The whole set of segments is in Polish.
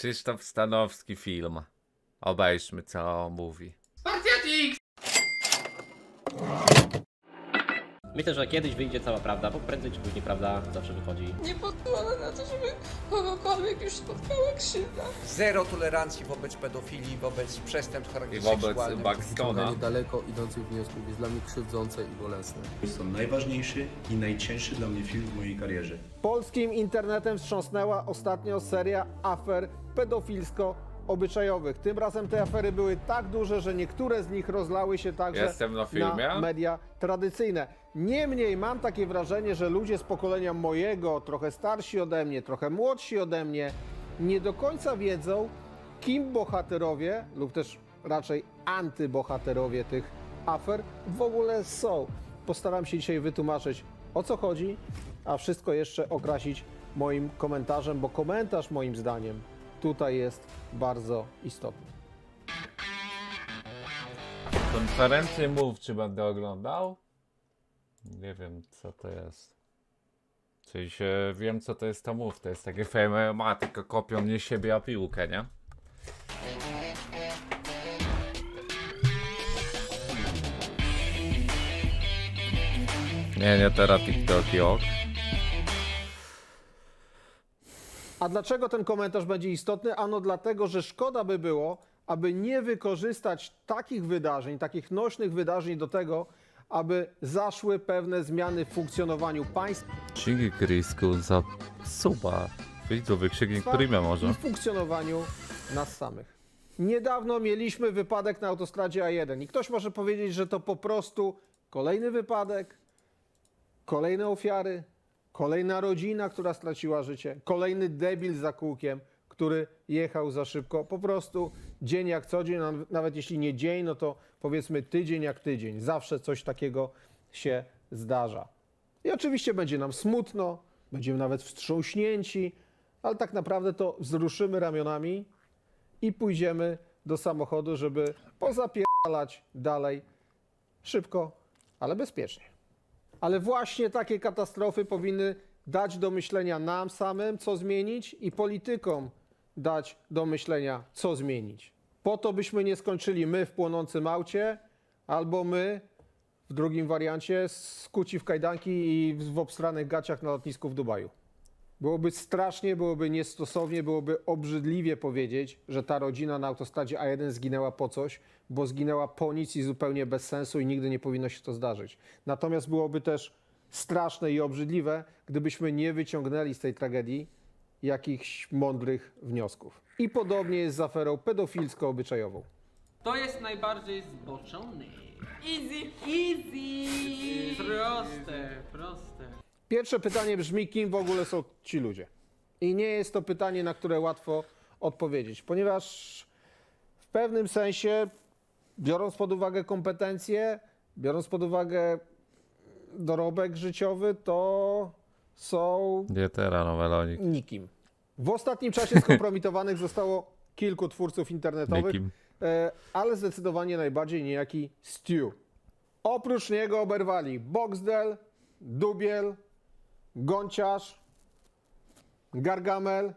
Krzysztof Stanowski film. Obejrzmy, co mówi. Myślę, że kiedyś wyjdzie cała prawda, bo prędzej czy później prawda zawsze wychodzi. Nie pozwolę na to, żeby kogokolwiek już spotkała krzywda. Zero tolerancji wobec pedofilii, wobec przestępstw I wobec seksualnym. daleko idących wniosków jest dla mnie krzywdzące i bolesne. Jest to najważniejszy i najcięższy dla mnie film w mojej karierze. Polskim internetem wstrząsnęła ostatnio seria afer pedofilsko obyczajowych. Tym razem te afery były tak duże, że niektóre z nich rozlały się także na, na media tradycyjne. Niemniej mam takie wrażenie, że ludzie z pokolenia mojego, trochę starsi ode mnie, trochę młodsi ode mnie, nie do końca wiedzą, kim bohaterowie, lub też raczej antybohaterowie tych afer w ogóle są. Postaram się dzisiaj wytłumaczyć, o co chodzi, a wszystko jeszcze okrasić moim komentarzem, bo komentarz moim zdaniem tutaj jest bardzo istotny. Konferencję mów, czy będę oglądał? Nie wiem, co to jest. Czyli się wiem, co to jest to mów. To jest takie fame ma, tylko kopią nie siebie, a piłkę, nie? Nie, nie, teraz TikTok, ok. A dlaczego ten komentarz będzie istotny? Ano dlatego, że szkoda by było, aby nie wykorzystać takich wydarzeń, takich nośnych wydarzeń do tego, aby zaszły pewne zmiany w funkcjonowaniu państw. Dzięki Krysku za suba. Widzowy księgnik Prima może. w funkcjonowaniu nas samych. Niedawno mieliśmy wypadek na autostradzie A1 i ktoś może powiedzieć, że to po prostu kolejny wypadek, kolejne ofiary, Kolejna rodzina, która straciła życie. Kolejny debil za kółkiem, który jechał za szybko. Po prostu dzień jak co dzień, nawet jeśli nie dzień, no to powiedzmy tydzień jak tydzień. Zawsze coś takiego się zdarza. I oczywiście będzie nam smutno, będziemy nawet wstrząśnięci, ale tak naprawdę to wzruszymy ramionami i pójdziemy do samochodu, żeby pozapierdalać dalej szybko, ale bezpiecznie ale właśnie takie katastrofy powinny dać do myślenia nam samym, co zmienić i politykom dać do myślenia, co zmienić. Po to, byśmy nie skończyli my w płonącym aucie, albo my w drugim wariancie skuci w kajdanki i w obstranych gaciach na lotnisku w Dubaju. Byłoby strasznie, byłoby niestosownie, byłoby obrzydliwie powiedzieć, że ta rodzina na autostradzie A1 zginęła po coś, bo zginęła po nic i zupełnie bez sensu i nigdy nie powinno się to zdarzyć. Natomiast byłoby też straszne i obrzydliwe, gdybyśmy nie wyciągnęli z tej tragedii jakichś mądrych wniosków. I podobnie jest z aferą pedofilsko-obyczajową. To jest najbardziej zboczony. Easy. Easy. Proste, proste. Pierwsze pytanie brzmi, kim w ogóle są ci ludzie? I nie jest to pytanie, na które łatwo odpowiedzieć, ponieważ w pewnym sensie, biorąc pod uwagę kompetencje, biorąc pod uwagę dorobek życiowy, to są. Dietera Nowelonik. Nikim. W ostatnim czasie skompromitowanych zostało kilku twórców internetowych, nikim. E, ale zdecydowanie najbardziej niejaki Stew. Oprócz niego oberwali Boxdel, Dubiel, Gąciarz, Gargamel,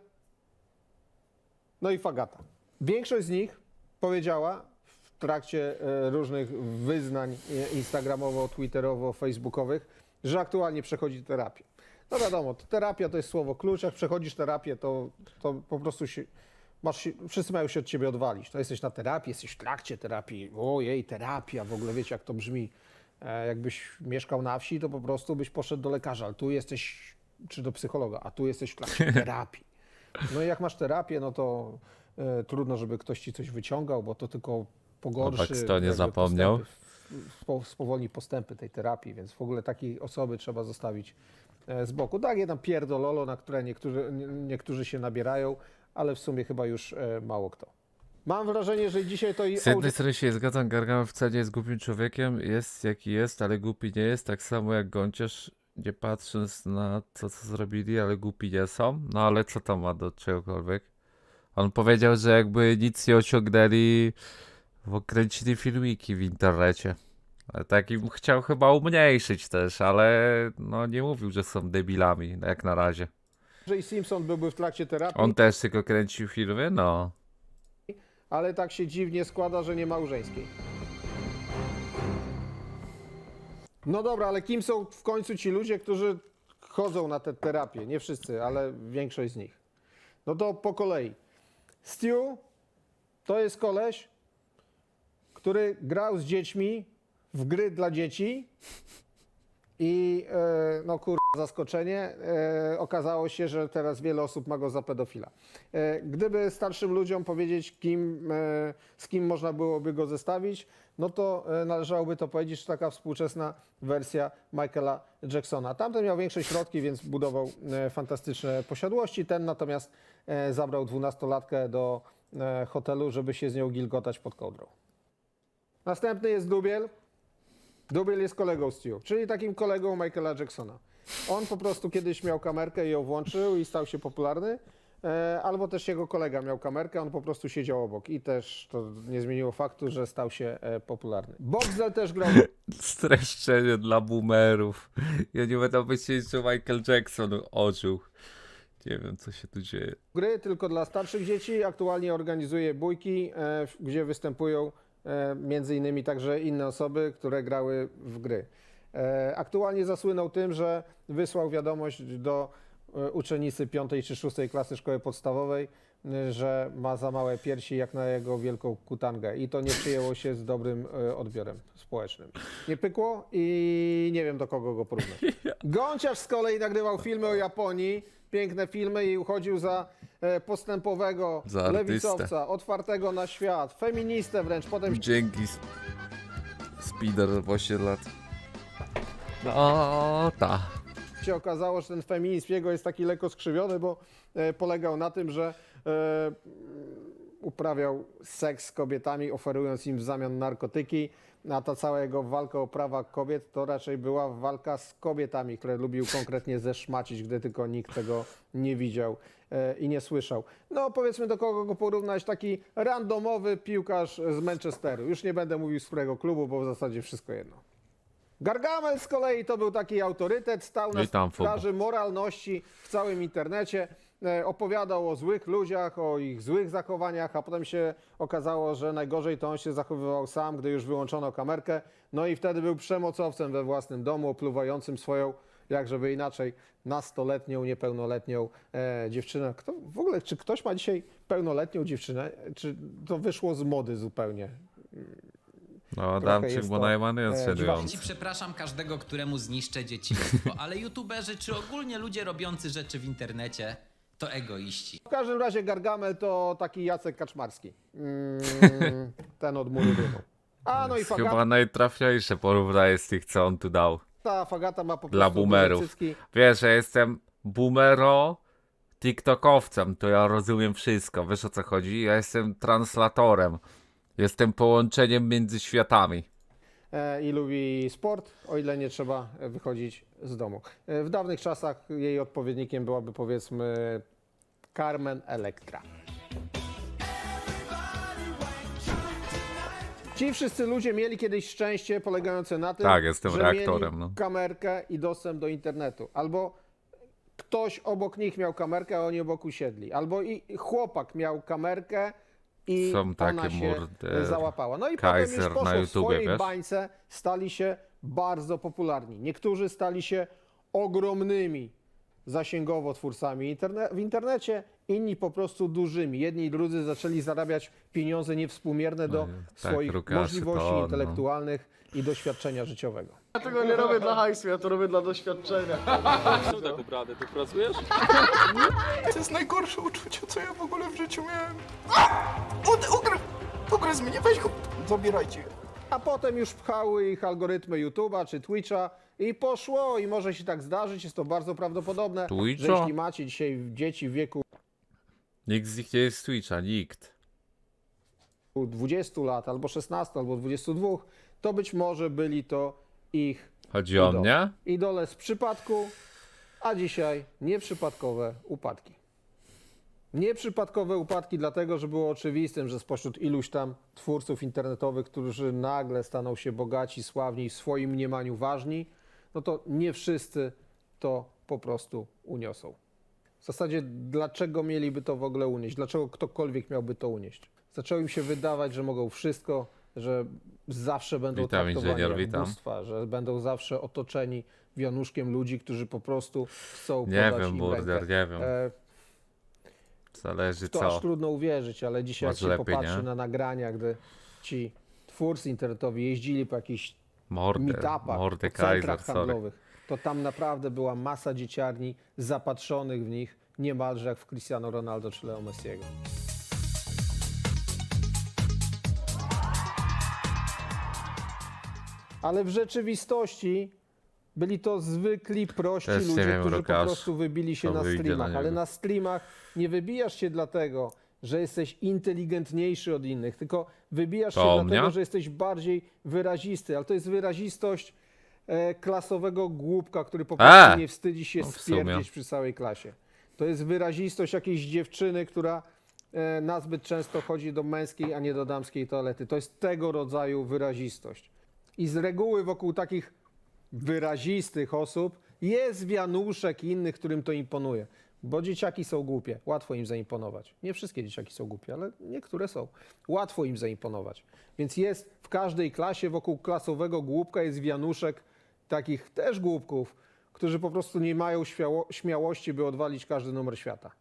no i Fagata. Większość z nich powiedziała w trakcie e, różnych wyznań e, instagramowo, twitterowo, facebookowych, że aktualnie przechodzi terapię. No wiadomo, terapia to jest słowo klucz, jak przechodzisz terapię, to, to po prostu się, masz się, wszyscy mają się od ciebie odwalić. To jesteś na terapii, jesteś w trakcie terapii, ojej, terapia, w ogóle wiecie jak to brzmi. E, jakbyś mieszkał na wsi, to po prostu byś poszedł do lekarza, ale tu jesteś, czy do psychologa, a tu jesteś w klasie terapii. No i jak masz terapię, no to e, trudno, żeby ktoś ci coś wyciągał, bo to tylko pogorszy. Chłopak to nie zapomniał. Postępy, spowolni postępy tej terapii, więc w ogóle takiej osoby trzeba zostawić e, z boku. Tak, jedna pierdololo, na które niektórzy, niektórzy się nabierają, ale w sumie chyba już mało kto. Mam wrażenie, że dzisiaj to i. Z jednej strony się zgadzam, Gargamel wcale nie jest głupim człowiekiem, jest jaki jest, ale głupi nie jest, tak samo jak Gonciarz, nie patrząc na to, co zrobili, ale głupi nie są. No ale co to ma do czegokolwiek? On powiedział, że jakby nic nie osiągnęli, bo kręcili filmiki w internecie. Tak im chciał chyba umniejszyć też, ale no nie mówił, że są debilami, jak na razie. Że i Simpson byłby w trakcie terapii. On też tylko kręcił filmy? No ale tak się dziwnie składa, że nie małżeńskiej. No dobra, ale kim są w końcu ci ludzie, którzy chodzą na tę terapię? Nie wszyscy, ale większość z nich. No to po kolei. Stu to jest koleś, który grał z dziećmi w gry dla dzieci i e, no kur... zaskoczenie, e, okazało się, że teraz wiele osób ma go za pedofila. E, gdyby starszym ludziom powiedzieć, kim, z kim można byłoby go zestawić, no to należałoby to powiedzieć, że taka współczesna wersja Michaela Jacksona. Tamten miał większe środki, więc budował fantastyczne posiadłości. Ten natomiast e, zabrał dwunastolatkę do hotelu, żeby się z nią gilgotać pod kołdrą. Następny jest Dubiel. Dubiel jest kolegą Stu, czyli takim kolegą Michaela Jacksona. On po prostu kiedyś miał kamerkę i ją włączył i stał się popularny. E, albo też jego kolega miał kamerkę, on po prostu siedział obok i też to nie zmieniło faktu, że stał się e, popularny. Boxel też grał. Streszczenie dla boomerów. Ja nie będę myśleć, że Michael Jackson ożył. Nie wiem, co się tu dzieje. Gry tylko dla starszych dzieci. Aktualnie organizuje bójki, e, gdzie występują E, między innymi także inne osoby, które grały w gry. E, aktualnie zasłynął tym, że wysłał wiadomość do e, uczennicy 5 czy 6 klasy szkoły podstawowej, że ma za małe piersi jak na jego wielką kutangę i to nie przyjęło się z dobrym odbiorem społecznym. Nie pykło i nie wiem do kogo go porównać. Gąciarz z kolei nagrywał filmy o Japonii, piękne filmy i uchodził za E, postępowego, lewicowca, otwartego na świat, feministę wręcz, potem... Dzięki. Spider w 8 lat. O, no, ta. Się okazało, że ten feminizm jego jest taki lekko skrzywiony, bo e, polegał na tym, że e, uprawiał seks z kobietami, oferując im w zamian narkotyki, a ta cała jego walka o prawa kobiet to raczej była walka z kobietami, które lubił konkretnie zeszmacić, gdy tylko nikt tego nie widział. E, i nie słyszał. No powiedzmy do kogo go porównać, taki randomowy piłkarz z Manchesteru. Już nie będę mówił z którego klubu, bo w zasadzie wszystko jedno. Gargamel z kolei to był taki autorytet, stał no na straży moralności w całym internecie. E, opowiadał o złych ludziach, o ich złych zachowaniach, a potem się okazało, że najgorzej to on się zachowywał sam, gdy już wyłączono kamerkę. No i wtedy był przemocowcem we własnym domu, opluwającym swoją jak żeby inaczej, nastoletnią, niepełnoletnią e, dziewczynę. Kto, w ogóle, czy ktoś ma dzisiaj pełnoletnią dziewczynę? Czy to wyszło z mody zupełnie? No, Adamczyk Bonajman jest e, szydujący. I przepraszam każdego, któremu zniszczę dzieciństwo, ale youtuberzy czy ogólnie ludzie robiący rzeczy w internecie to egoiści. W każdym razie Gargamel to taki Jacek Kaczmarski. Mm, ten od Mury A no i Chyba najtrafniejsze porównanie z tych, co on tu dał ta fagata ma po Dla boomerów. Wiesz, ja jestem boomero tiktokowcem, to ja rozumiem wszystko. Wiesz o co chodzi? Ja jestem translatorem. Jestem połączeniem między światami. E, I lubi sport, o ile nie trzeba wychodzić z domu. E, w dawnych czasach jej odpowiednikiem byłaby powiedzmy Carmen Electra. Ci wszyscy ludzie mieli kiedyś szczęście polegające na tym, tak, jestem że reaktorem, mieli no. kamerkę i dostęp do internetu. Albo ktoś obok nich miał kamerkę, a oni obok usiedli. Albo i chłopak miał kamerkę i Są takie ona się murder, załapała. No i Kaiser potem już poszło w swojej wiesz? bańce, stali się bardzo popularni. Niektórzy stali się ogromnymi zasięgowo twórcami interne w internecie, inni po prostu dużymi. Jedni i drudzy zaczęli zarabiać pieniądze niewspółmierne do no, tak, swoich rukasy, możliwości to, no. intelektualnych no. i doświadczenia życiowego. Ja tego nie robię dla hajsu, ja to robię dla doświadczenia. Co tak ubrany, ty pracujesz? To jest najgorsze uczucie, co ja w ogóle w życiu miałem. ukryj ugryz mnie, weź go, zabierajcie. A potem już pchały ich algorytmy YouTube'a czy Twitcha i poszło i może się tak zdarzyć, jest to bardzo prawdopodobne, Twitcha? że jeśli macie dzisiaj dzieci w wieku Nikt z nich nie jest z Twitcha, nikt. 20 lat, albo 16, albo 22, to być może byli to ich Chodzi o mnie? Idole z przypadku, a dzisiaj nieprzypadkowe upadki. Nieprzypadkowe upadki, dlatego że było oczywistym, że spośród iluś tam twórców internetowych, którzy nagle staną się bogaci, sławni, w swoim mniemaniu ważni, no to nie wszyscy to po prostu uniosą. W zasadzie dlaczego mieliby to w ogóle unieść? Dlaczego ktokolwiek miałby to unieść? Zaczęło im się wydawać, że mogą wszystko, że zawsze będą witam, traktowani jak witam. bóstwa, że będą zawsze otoczeni wianuszkiem ludzi, którzy po prostu chcą Nie wiem, burder, nie wiem. wiem. Zależy to co. aż trudno uwierzyć, ale dzisiaj Masz jak się lepiej, popatrzy nie? na nagrania, gdy ci twórcy internetowi jeździli po jakichś Morder, meetupach, Mordekaiser, handlowych, to tam naprawdę była masa dzieciarni zapatrzonych w nich, niemalże jak w Cristiano Ronaldo czy Leo Messiego. Ale w rzeczywistości byli to zwykli, prości Też ludzie, wiem, którzy po prostu wybili się na streamach. Na ale na streamach nie wybijasz się dlatego, że jesteś inteligentniejszy od innych, tylko wybijasz to się dlatego, mnie? że jesteś bardziej wyrazisty. Ale to jest wyrazistość E, klasowego głupka, który po prostu nie wstydzi się no, stwierdzić spierdzić przy całej klasie. To jest wyrazistość jakiejś dziewczyny, która e, nazbyt często chodzi do męskiej, a nie do damskiej toalety. To jest tego rodzaju wyrazistość. I z reguły wokół takich wyrazistych osób jest wianuszek i innych, którym to imponuje. Bo dzieciaki są głupie, łatwo im zaimponować. Nie wszystkie dzieciaki są głupie, ale niektóre są. Łatwo im zaimponować. Więc jest w każdej klasie wokół klasowego głupka jest wianuszek, takich też głupków, którzy po prostu nie mają śmiało, śmiałości, by odwalić każdy numer świata.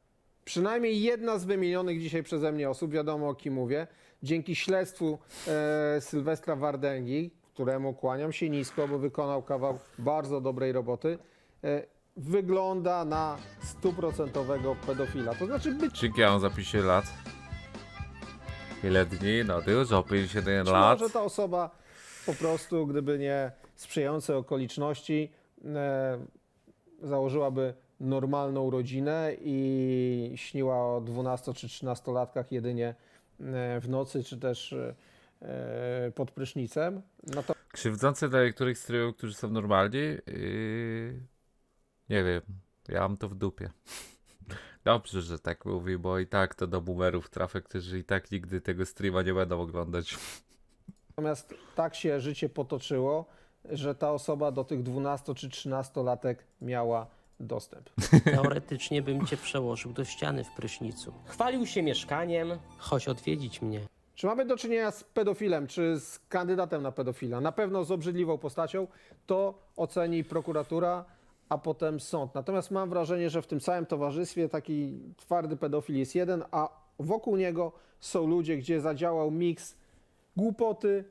Przynajmniej jedna z wymienionych dzisiaj przeze mnie osób, wiadomo o kim mówię, dzięki śledztwu e, Sylwestra Wardęgi, któremu kłaniam się nisko, bo wykonał kawał bardzo dobrej roboty, e, wygląda na stuprocentowego pedofila. To znaczy być... Czynki on zapisie lat? Ile dni? No dużo, 51 lat. Może ta osoba po prostu, gdyby nie sprzyjające okoliczności, e, założyłaby normalną rodzinę i śniła o 12 czy 13 latkach jedynie e, w nocy, czy też e, pod prysznicem. No to... Krzywdzące dla niektórych stryjów, którzy są normalni, yy... nie wiem, ja mam to w dupie. Dobrze, że tak mówi, bo i tak to do boomerów trafę, którzy i tak nigdy tego streama nie będą oglądać. Natomiast tak się życie potoczyło, że ta osoba do tych 12 czy 13 latek miała dostęp. Teoretycznie bym cię przełożył do ściany w prysznicu. Chwalił się mieszkaniem. Chodź odwiedzić mnie. Czy mamy do czynienia z pedofilem, czy z kandydatem na pedofila? Na pewno z obrzydliwą postacią. To oceni prokuratura, a potem sąd. Natomiast mam wrażenie, że w tym całym towarzystwie taki twardy pedofil jest jeden, a wokół niego są ludzie, gdzie zadziałał miks głupoty,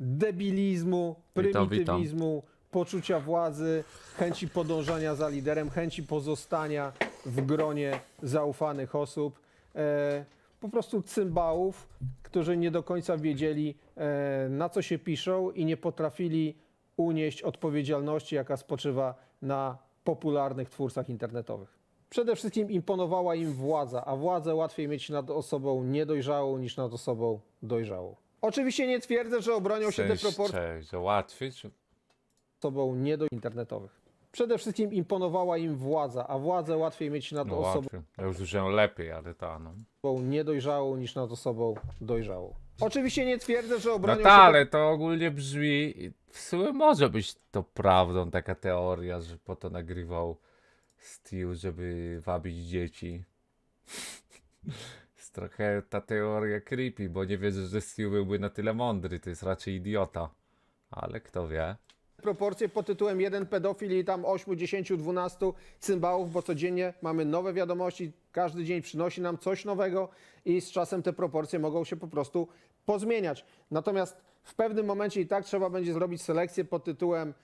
debilizmu, prymitywizmu, poczucia władzy, chęci podążania za liderem, chęci pozostania w gronie zaufanych osób. E, po prostu cymbałów, którzy nie do końca wiedzieli, e, na co się piszą i nie potrafili unieść odpowiedzialności, jaka spoczywa na popularnych twórcach internetowych. Przede wszystkim imponowała im władza, a władzę łatwiej mieć nad osobą niedojrzałą niż nad osobą dojrzałą. Oczywiście nie twierdzę, że obronią się te proporcje załatwić. sobą nie do internetowych. Przede wszystkim imponowała im władza, a władzę łatwiej mieć nad No osobą Ja już użyłem lepiej, ale ta no. niedojrzałą niż nad osobą dojrzałą. Oczywiście nie twierdzę, że No obronią ta, się ale to ogólnie brzmi, w sumie może być to prawdą taka teoria, że po to nagrywał Steel, żeby wabić dzieci. trochę ta teoria creepy, bo nie wiesz, że Steel byłby na tyle mądry, to jest raczej idiota. Ale kto wie. Proporcje pod tytułem jeden pedofil i tam 8, 10, 12 cymbałów, bo codziennie mamy nowe wiadomości, każdy dzień przynosi nam coś nowego i z czasem te proporcje mogą się po prostu pozmieniać. Natomiast w pewnym momencie i tak trzeba będzie zrobić selekcję pod tytułem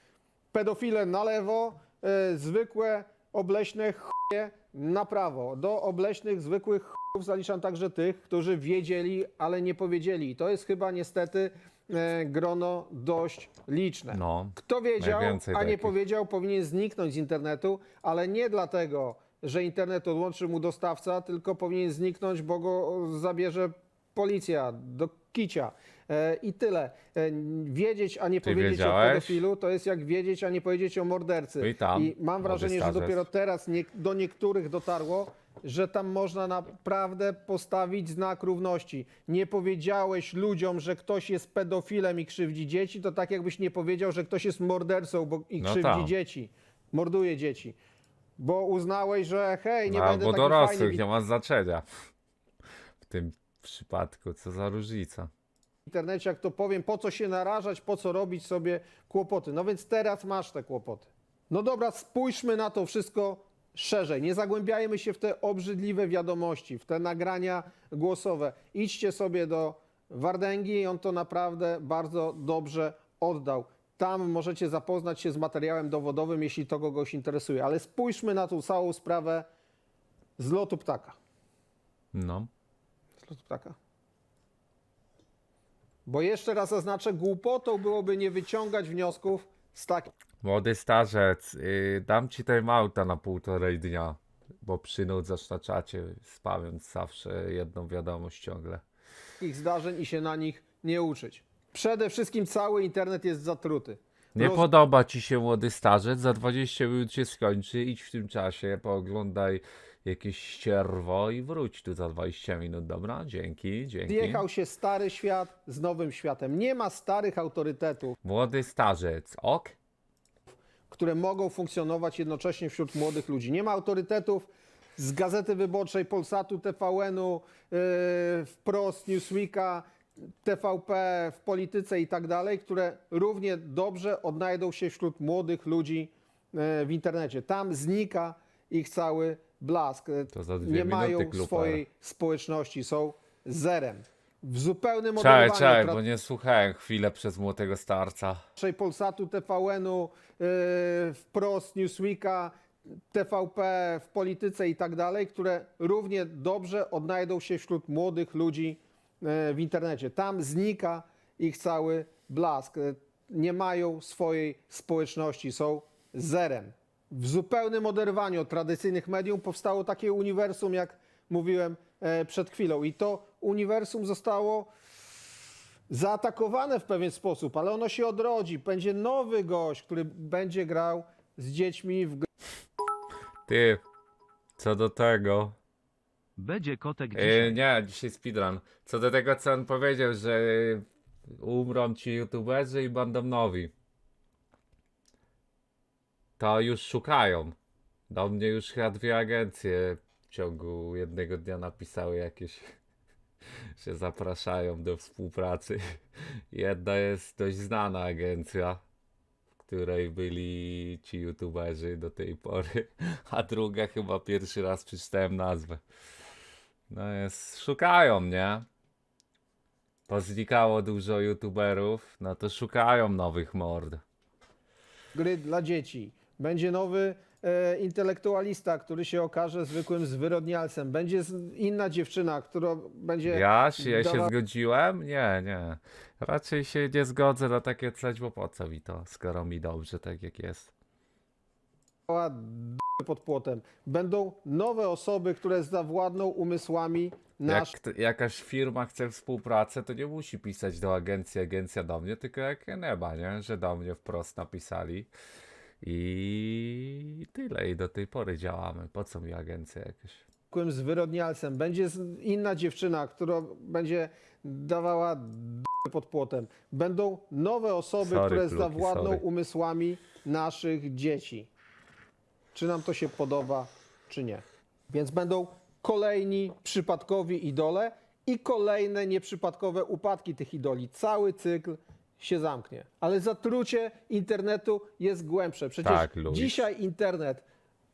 pedofile na lewo, yy, zwykłe obleśne chuje na prawo. Do obleśnych zwykłych ch**ów zaliczam także tych, którzy wiedzieli, ale nie powiedzieli. To jest chyba niestety e, grono dość liczne. No, Kto wiedział, a nie powiedział, powinien zniknąć z internetu, ale nie dlatego, że internet odłączy mu dostawca, tylko powinien zniknąć, bo go zabierze policja. Do kicia. E, I tyle. E, wiedzieć, a nie Ty powiedzieć o pedofilu, to jest jak wiedzieć, a nie powiedzieć o mordercy. No I, tam, I mam wrażenie, że dopiero teraz nie, do niektórych dotarło, że tam można naprawdę postawić znak równości. Nie powiedziałeś ludziom, że ktoś jest pedofilem i krzywdzi dzieci, to tak jakbyś nie powiedział, że ktoś jest mordercą bo, i no krzywdzi dzieci, morduje dzieci. Bo uznałeś, że hej, nie no, będę bo Albo dorosłych nie ma znaczenia w tym przypadku, co za różnica. W internecie, jak to powiem, po co się narażać, po co robić sobie kłopoty. No więc teraz masz te kłopoty. No dobra, spójrzmy na to wszystko szerzej. Nie zagłębiajmy się w te obrzydliwe wiadomości, w te nagrania głosowe. Idźcie sobie do Wardęgi i on to naprawdę bardzo dobrze oddał. Tam możecie zapoznać się z materiałem dowodowym, jeśli to kogoś interesuje. Ale spójrzmy na tą całą sprawę z lotu ptaka. No z ptaka. Bo jeszcze raz zaznaczę, głupotą byłoby nie wyciągać wniosków z takich. Młody starzec, yy, dam ci tej małta na półtorej dnia, bo przynudzasz na czacie, spamiąc zawsze jedną wiadomość ciągle. Ich zdarzeń i się na nich nie uczyć. Przede wszystkim cały internet jest zatruty. Nie Roz... podoba ci się młody starzec, za 20 minut się skończy, idź w tym czasie, pooglądaj jakieś ścierwo i wróć tu za 20 minut, dobra? Dzięki, dzięki. Wjechał się stary świat z nowym światem. Nie ma starych autorytetów. Młody starzec, ok? Które mogą funkcjonować jednocześnie wśród młodych ludzi. Nie ma autorytetów z Gazety Wyborczej, Polsatu, TVN-u, yy, Wprost, Newsweeka, TVP w polityce i tak dalej, które równie dobrze odnajdą się wśród młodych ludzi y, w internecie. Tam znika ich cały blask, e, nie mają klupa. swojej społeczności, są zerem. W zupełnym Czaj, czaj, bo nie słuchałem chwilę przez młodego starca. Polsatu, TVN-u, yy, wprost Newsweeka, TVP w polityce i tak dalej, które równie dobrze odnajdą się wśród młodych ludzi e, w internecie. Tam znika ich cały blask. Nie mają swojej społeczności, są zerem w zupełnym oderwaniu od tradycyjnych medium powstało takie uniwersum, jak mówiłem e, przed chwilą. I to uniwersum zostało zaatakowane w pewien sposób, ale ono się odrodzi. Będzie nowy gość, który będzie grał z dziećmi w. Ty, co do tego. Będzie kotek e, dzisiaj. E, nie, dzisiaj speedrun. Co do tego, co on powiedział, że umrą ci youtuberzy i będą nowi to już szukają. Do mnie już chyba dwie agencje w ciągu jednego dnia napisały jakieś, się zapraszają do współpracy. Jedna jest dość znana agencja, w której byli ci youtuberzy do tej pory, a druga chyba pierwszy raz przeczytałem nazwę. No jest, szukają, mnie. Poznikało dużo youtuberów, no to szukają nowych mord. Gry dla dzieci. Będzie nowy e, intelektualista, który się okaże zwykłym zwyrodnialcem. Będzie inna dziewczyna, która będzie. Jaś, ja się zgodziłem? Nie, nie. Raczej się nie zgodzę na takie coś, bo po co mi to, skoro mi dobrze tak jak jest. Pod płotem. Będą nowe osoby, które zawładną umysłami nasz... Jak jakaś firma chce współpracę, to nie musi pisać do agencji, agencja do mnie, tylko jak nie ma, nie? Że do mnie wprost napisali. I tyle. I do tej pory działamy. Po co mi agencja jakieś? z wyrodnialcem, będzie inna dziewczyna, która będzie dawała d- pod płotem. Będą nowe osoby, sorry, które pluki, zawładną sorry. umysłami naszych dzieci. Czy nam to się podoba, czy nie. Więc będą kolejni przypadkowi idole i kolejne nieprzypadkowe upadki tych idoli. Cały cykl się zamknie. Ale zatrucie internetu jest głębsze. Przecież tak, dzisiaj internet,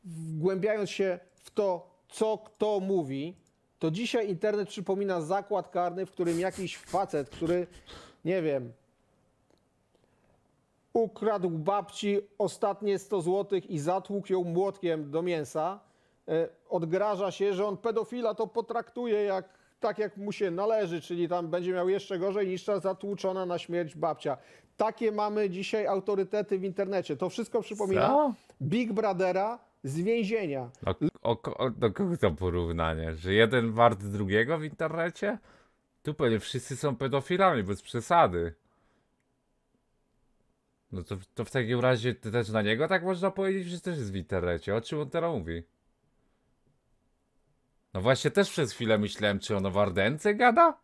wgłębiając się w to, co kto mówi, to dzisiaj internet przypomina zakład karny, w którym jakiś facet, który, nie wiem, ukradł babci ostatnie 100 złotych i zatłukł ją młotkiem do mięsa, e, odgraża się, że on pedofila to potraktuje jak tak jak mu się należy, czyli tam będzie miał jeszcze gorzej niż ta zatłuczona na śmierć babcia. Takie mamy dzisiaj autorytety w internecie. To wszystko przypomina Co? Big Brothera z więzienia. No, o, o, do no kogo to porównanie? Że jeden wart drugiego w internecie? Tu pewnie wszyscy są pedofilami, bez przesady. No to, to w takim razie też na niego tak można powiedzieć, że też jest w internecie. O czym on teraz mówi? No właśnie też przez chwilę myślałem, czy ono wardence gada?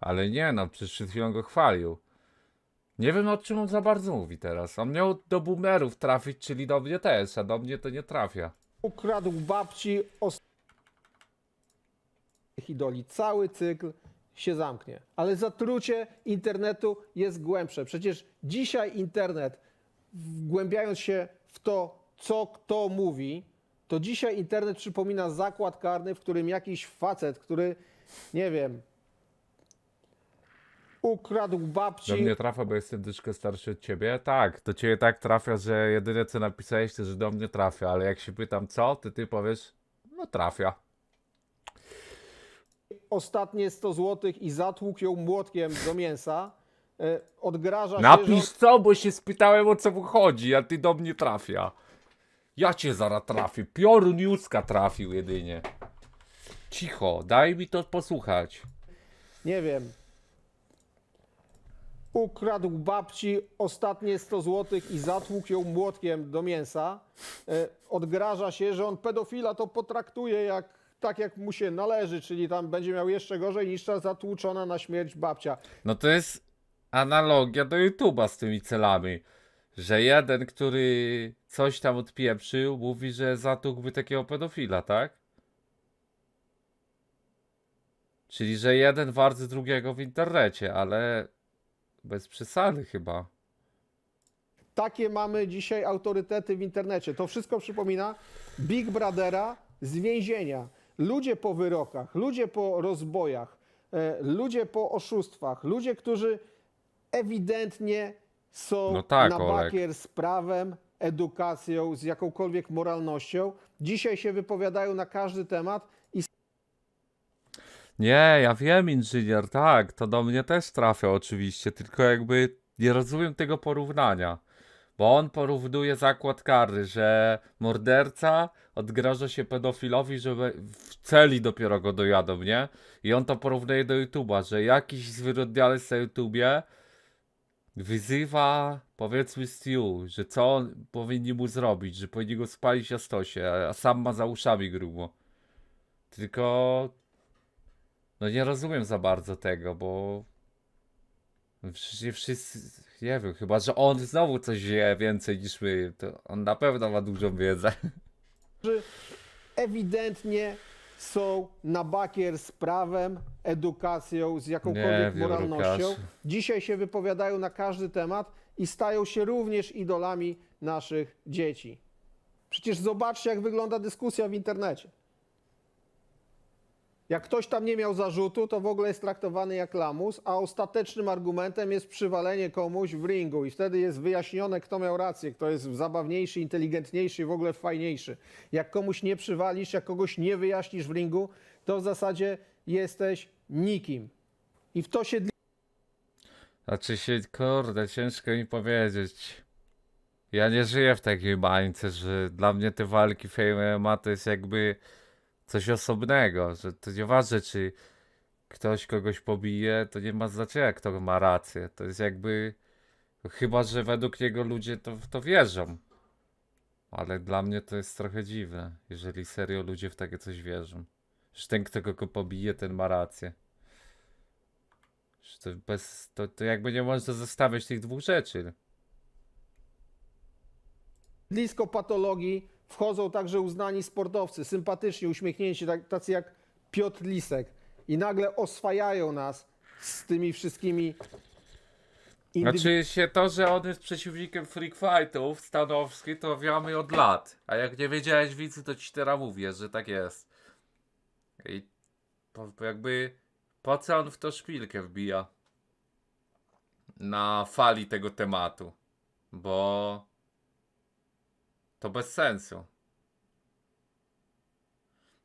Ale nie, no przecież przed chwilą go chwalił. Nie wiem o czym on za bardzo mówi teraz. On miał do boomerów trafić, czyli do mnie też, a do mnie to nie trafia. Ukradł babci os... idoli. Cały cykl się zamknie. Ale zatrucie internetu jest głębsze. Przecież dzisiaj internet, wgłębiając się w to, co kto mówi, to dzisiaj internet przypomina zakład karny, w którym jakiś facet, który, nie wiem, ukradł babci... Do mnie trafia, bo jestem troszkę starszy od ciebie? Tak, to ciebie tak trafia, że jedyne co napisałeś to, że do mnie trafia, ale jak się pytam co, to ty powiesz, no trafia. Ostatnie 100 zł i zatłukł ją młotkiem do mięsa e, odgraża Napisz się, że... co, bo się spytałem o co mu chodzi, a ty do mnie trafia. Ja cię zaraz trafię. Piorun Juska trafił jedynie. Cicho, daj mi to posłuchać. Nie wiem. Ukradł babci ostatnie 100 złotych i zatłukł ją młotkiem do mięsa. E, odgraża się, że on pedofila to potraktuje jak tak jak mu się należy, czyli tam będzie miał jeszcze gorzej niż ta zatłuczona na śmierć babcia. No to jest analogia do YouTube'a z tymi celami że jeden, który coś tam odpieprzył, mówi, że zatukłby takiego pedofila, tak? Czyli, że jeden wardzy drugiego w internecie, ale bez przesady chyba. Takie mamy dzisiaj autorytety w internecie. To wszystko przypomina Big Brothera z więzienia. Ludzie po wyrokach, ludzie po rozbojach, e, ludzie po oszustwach, ludzie, którzy ewidentnie są no tak, na bakier z prawem, edukacją, z jakąkolwiek moralnością. Dzisiaj się wypowiadają na każdy temat i. Nie, ja wiem, inżynier, tak, to do mnie też trafia oczywiście, tylko jakby nie rozumiem tego porównania. Bo on porównuje zakład kary, że morderca odgraża się pedofilowi, żeby w celi dopiero go dojadą, nie? I on to porównuje do YouTube'a, że jakiś zwyrodnialec na YouTubie wyzywa powiedzmy Stu, że co on powinni mu zrobić, że powinni go spalić na stosie, a sam ma za uszami grubo. Tylko no nie rozumiem za bardzo tego, bo przecież wszyscy, nie wiem, chyba, że on znowu coś wie więcej niż my, to on na pewno ma dużą wiedzę. Ewidentnie są na bakier z prawem, edukacją, z jakąkolwiek Nie, moralnością. Dzisiaj się wypowiadają na każdy temat i stają się również idolami naszych dzieci. Przecież zobaczcie, jak wygląda dyskusja w internecie. Jak ktoś tam nie miał zarzutu, to w ogóle jest traktowany jak lamus, a ostatecznym argumentem jest przywalenie komuś w ringu i wtedy jest wyjaśnione, kto miał rację, kto jest zabawniejszy, inteligentniejszy i w ogóle fajniejszy. Jak komuś nie przywalisz, jak kogoś nie wyjaśnisz w ringu, to w zasadzie jesteś nikim. I w to się... Znaczy się, kurde, ciężko mi powiedzieć. Ja nie żyję w takiej bańce, że dla mnie te walki w MMA to jest jakby coś osobnego, że to nieważne, czy ktoś kogoś pobije, to nie ma znaczenia, kto ma rację. To jest jakby, chyba że według niego ludzie to, to wierzą. Ale dla mnie to jest trochę dziwne, jeżeli serio ludzie w takie coś wierzą. Że ten, kto go pobije, ten ma rację. Że to, bez, to, to jakby nie można zostawiać tych dwóch rzeczy. Blisko patologii, wchodzą także uznani sportowcy, sympatyczni, uśmiechnięci, tak, tacy jak Piotr Lisek i nagle oswajają nas z tymi wszystkimi Indywi- znaczy się to, że on jest przeciwnikiem freak fightów Stanowski, to wiemy od lat. A jak nie wiedziałeś widzu, to ci teraz mówię, że tak jest. I jakby po co on w to szpilkę wbija? Na fali tego tematu. Bo to bez sensu.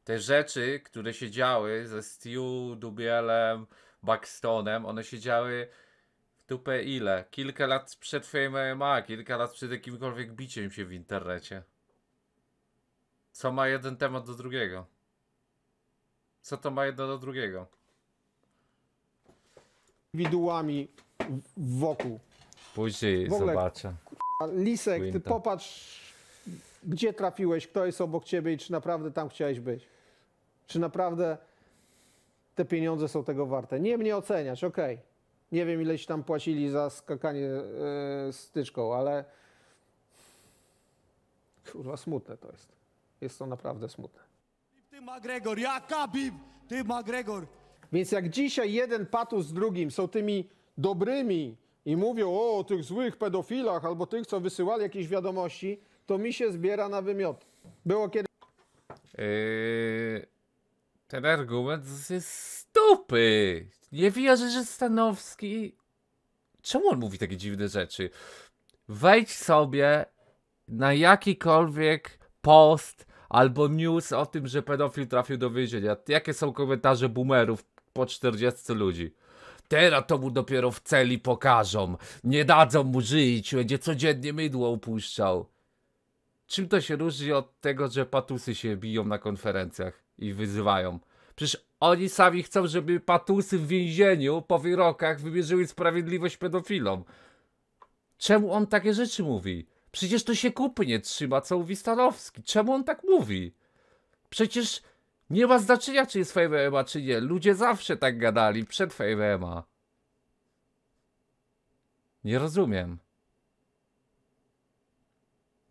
Te rzeczy, które się działy ze Stu, Dubielem, Buxtonem, one się działy w dupę ile? Kilka lat przed Fame kilka lat przed jakimkolwiek biciem się w internecie. Co ma jeden temat do drugiego? Co to ma jedno do drugiego? Widułami wokół. Później zobaczę. Lisek, ty popatrz gdzie trafiłeś, kto jest obok ciebie i czy naprawdę tam chciałeś być. Czy naprawdę te pieniądze są tego warte. Nie mnie oceniać, okej. Okay. Nie wiem, ile ci tam płacili za skakanie yy, e, styczką, ale kurwa, smutne to jest. Jest to naprawdę smutne. Ty McGregor, ja Khabib, ty McGregor. Więc jak dzisiaj jeden patus z drugim są tymi dobrymi i mówią o tych złych pedofilach albo tych, co wysyłali jakieś wiadomości, to mi się zbiera na wymiot. Było kiedy. Yy, ten argument jest stupy. Nie wierzę, że Stanowski. Czemu on mówi takie dziwne rzeczy? Wejdź sobie na jakikolwiek post albo news o tym, że pedofil trafił do więzienia. Jakie są komentarze boomerów po 40 ludzi? Teraz to mu dopiero w celi pokażą. Nie dadzą mu żyć, będzie codziennie mydło upuszczał czym to się różni od tego, że patusy się biją na konferencjach i wyzywają? Przecież oni sami chcą, żeby patusy w więzieniu po wyrokach wymierzyły sprawiedliwość pedofilom. Czemu on takie rzeczy mówi? Przecież to się kupy nie trzyma, co mówi Stanowski. Czemu on tak mówi? Przecież nie ma znaczenia, czy jest FameMA, czy nie. Ludzie zawsze tak gadali przed FameMA. Nie rozumiem.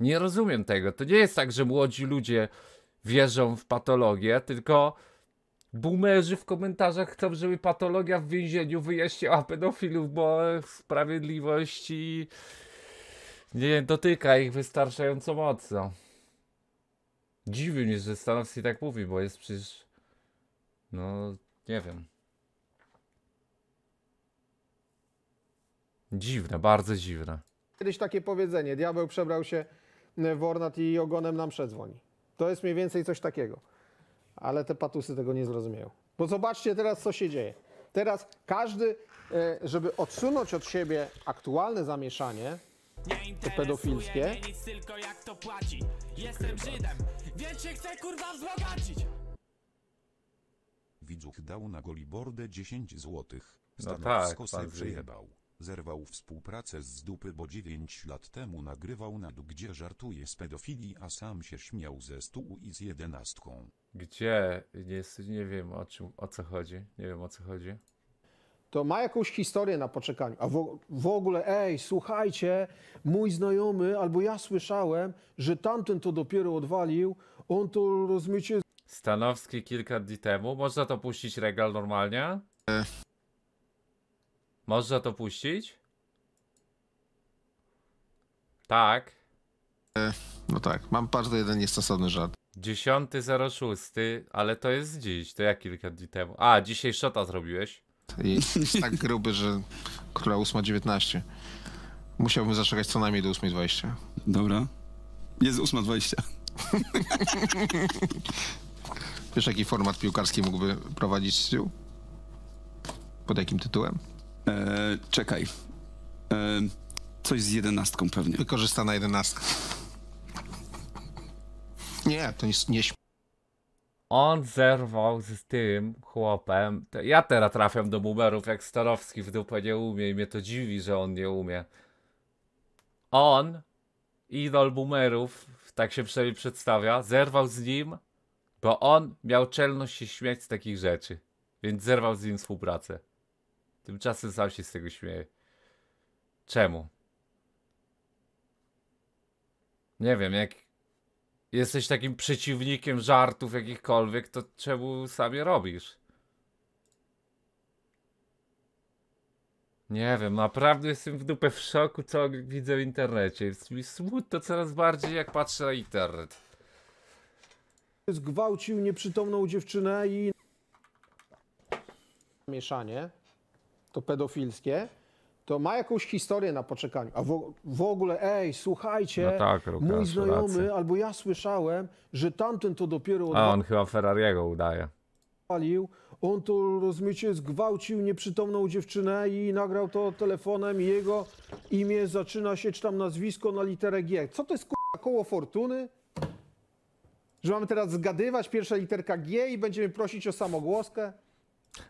Nie rozumiem tego. To nie jest tak, że młodzi ludzie wierzą w patologię, tylko boomerzy w komentarzach chcą, żeby patologia w więzieniu wyjaśniała pedofilów, bo sprawiedliwości nie dotyka ich wystarczająco mocno. Dziwi mnie, że Stanowski tak mówi, bo jest przecież... No, nie wiem. Dziwne, bardzo dziwne. Kiedyś takie powiedzenie, diabeł przebrał się E, Wornat i ogonem nam przedzwoni. To jest mniej więcej coś takiego. Ale te patusy tego nie zrozumieją. Bo zobaczcie teraz, co się dzieje. Teraz każdy, e, żeby odsunąć od siebie aktualne zamieszanie, to pedofilskie. nic, tylko jak to płaci. Jestem tak. Żydem, więc się chcę kurwa wzbogacić. Widzuch dał na golibordę 10 złotych. No Stanowisko no tak, se wyjebał. Zerwał współpracę z dupy, bo 9 lat temu nagrywał na gdzie żartuje z pedofilii, a sam się śmiał ze stół i z jedenastką. Gdzie? Nie, jest, nie wiem o, czym, o co chodzi. Nie wiem o co chodzi. To ma jakąś historię na poczekaniu. A w, w ogóle, ej, słuchajcie, mój znajomy, albo ja słyszałem, że tamten to dopiero odwalił, on to rozmycie Stanowski kilka dni temu. Można to puścić regal normalnie? E, można to puścić? Tak. E, no tak, mam bardzo jeden niestosowny żart. 10.06, ale to jest dziś, to ja kilka dni temu. A, dzisiaj szota zrobiłeś. jest tak gruby, że która 8.19. Musiałbym zaczekać co najmniej do 8.20. Dobra. Jest 8.20. Wiesz, jaki format piłkarski mógłby prowadzić Stu? Pod jakim tytułem? E, czekaj. E, coś z jedenastką pewnie. Wykorzystana jedenastka. Nie, to jest nie, on zerwał z tym chłopem. Ja teraz trafiam do bumerów, jak Starowski w dupę nie umie i mnie to dziwi, że on nie umie. On, idol bumerów, tak się przynajmniej przedstawia, zerwał z nim, bo on miał czelność się śmiać z takich rzeczy. Więc zerwał z nim współpracę. Tymczasem sam się z tego śmieję. Czemu? Nie wiem, jak jesteś takim przeciwnikiem żartów jakichkolwiek, to czemu sam robisz? Nie wiem, naprawdę jestem w dupę w szoku, co widzę w internecie. Jest mi smutno coraz bardziej, jak patrzę na internet. Zgwałcił nieprzytomną dziewczynę i... Mieszanie to pedofilskie, to ma jakąś historię na poczekaniu. A w, w ogóle, ej, słuchajcie, no tak, Łukasz, mój znajomy, albo ja słyszałem, że tamten to dopiero... A on chyba Ferrariego udaje. On to, rozumiecie, zgwałcił nieprzytomną dziewczynę i nagrał to telefonem i jego imię zaczyna się, czy tam nazwisko na literę G. Co to jest k***a, koło fortuny? Że mamy teraz zgadywać pierwsza literka G i będziemy prosić o samogłoskę?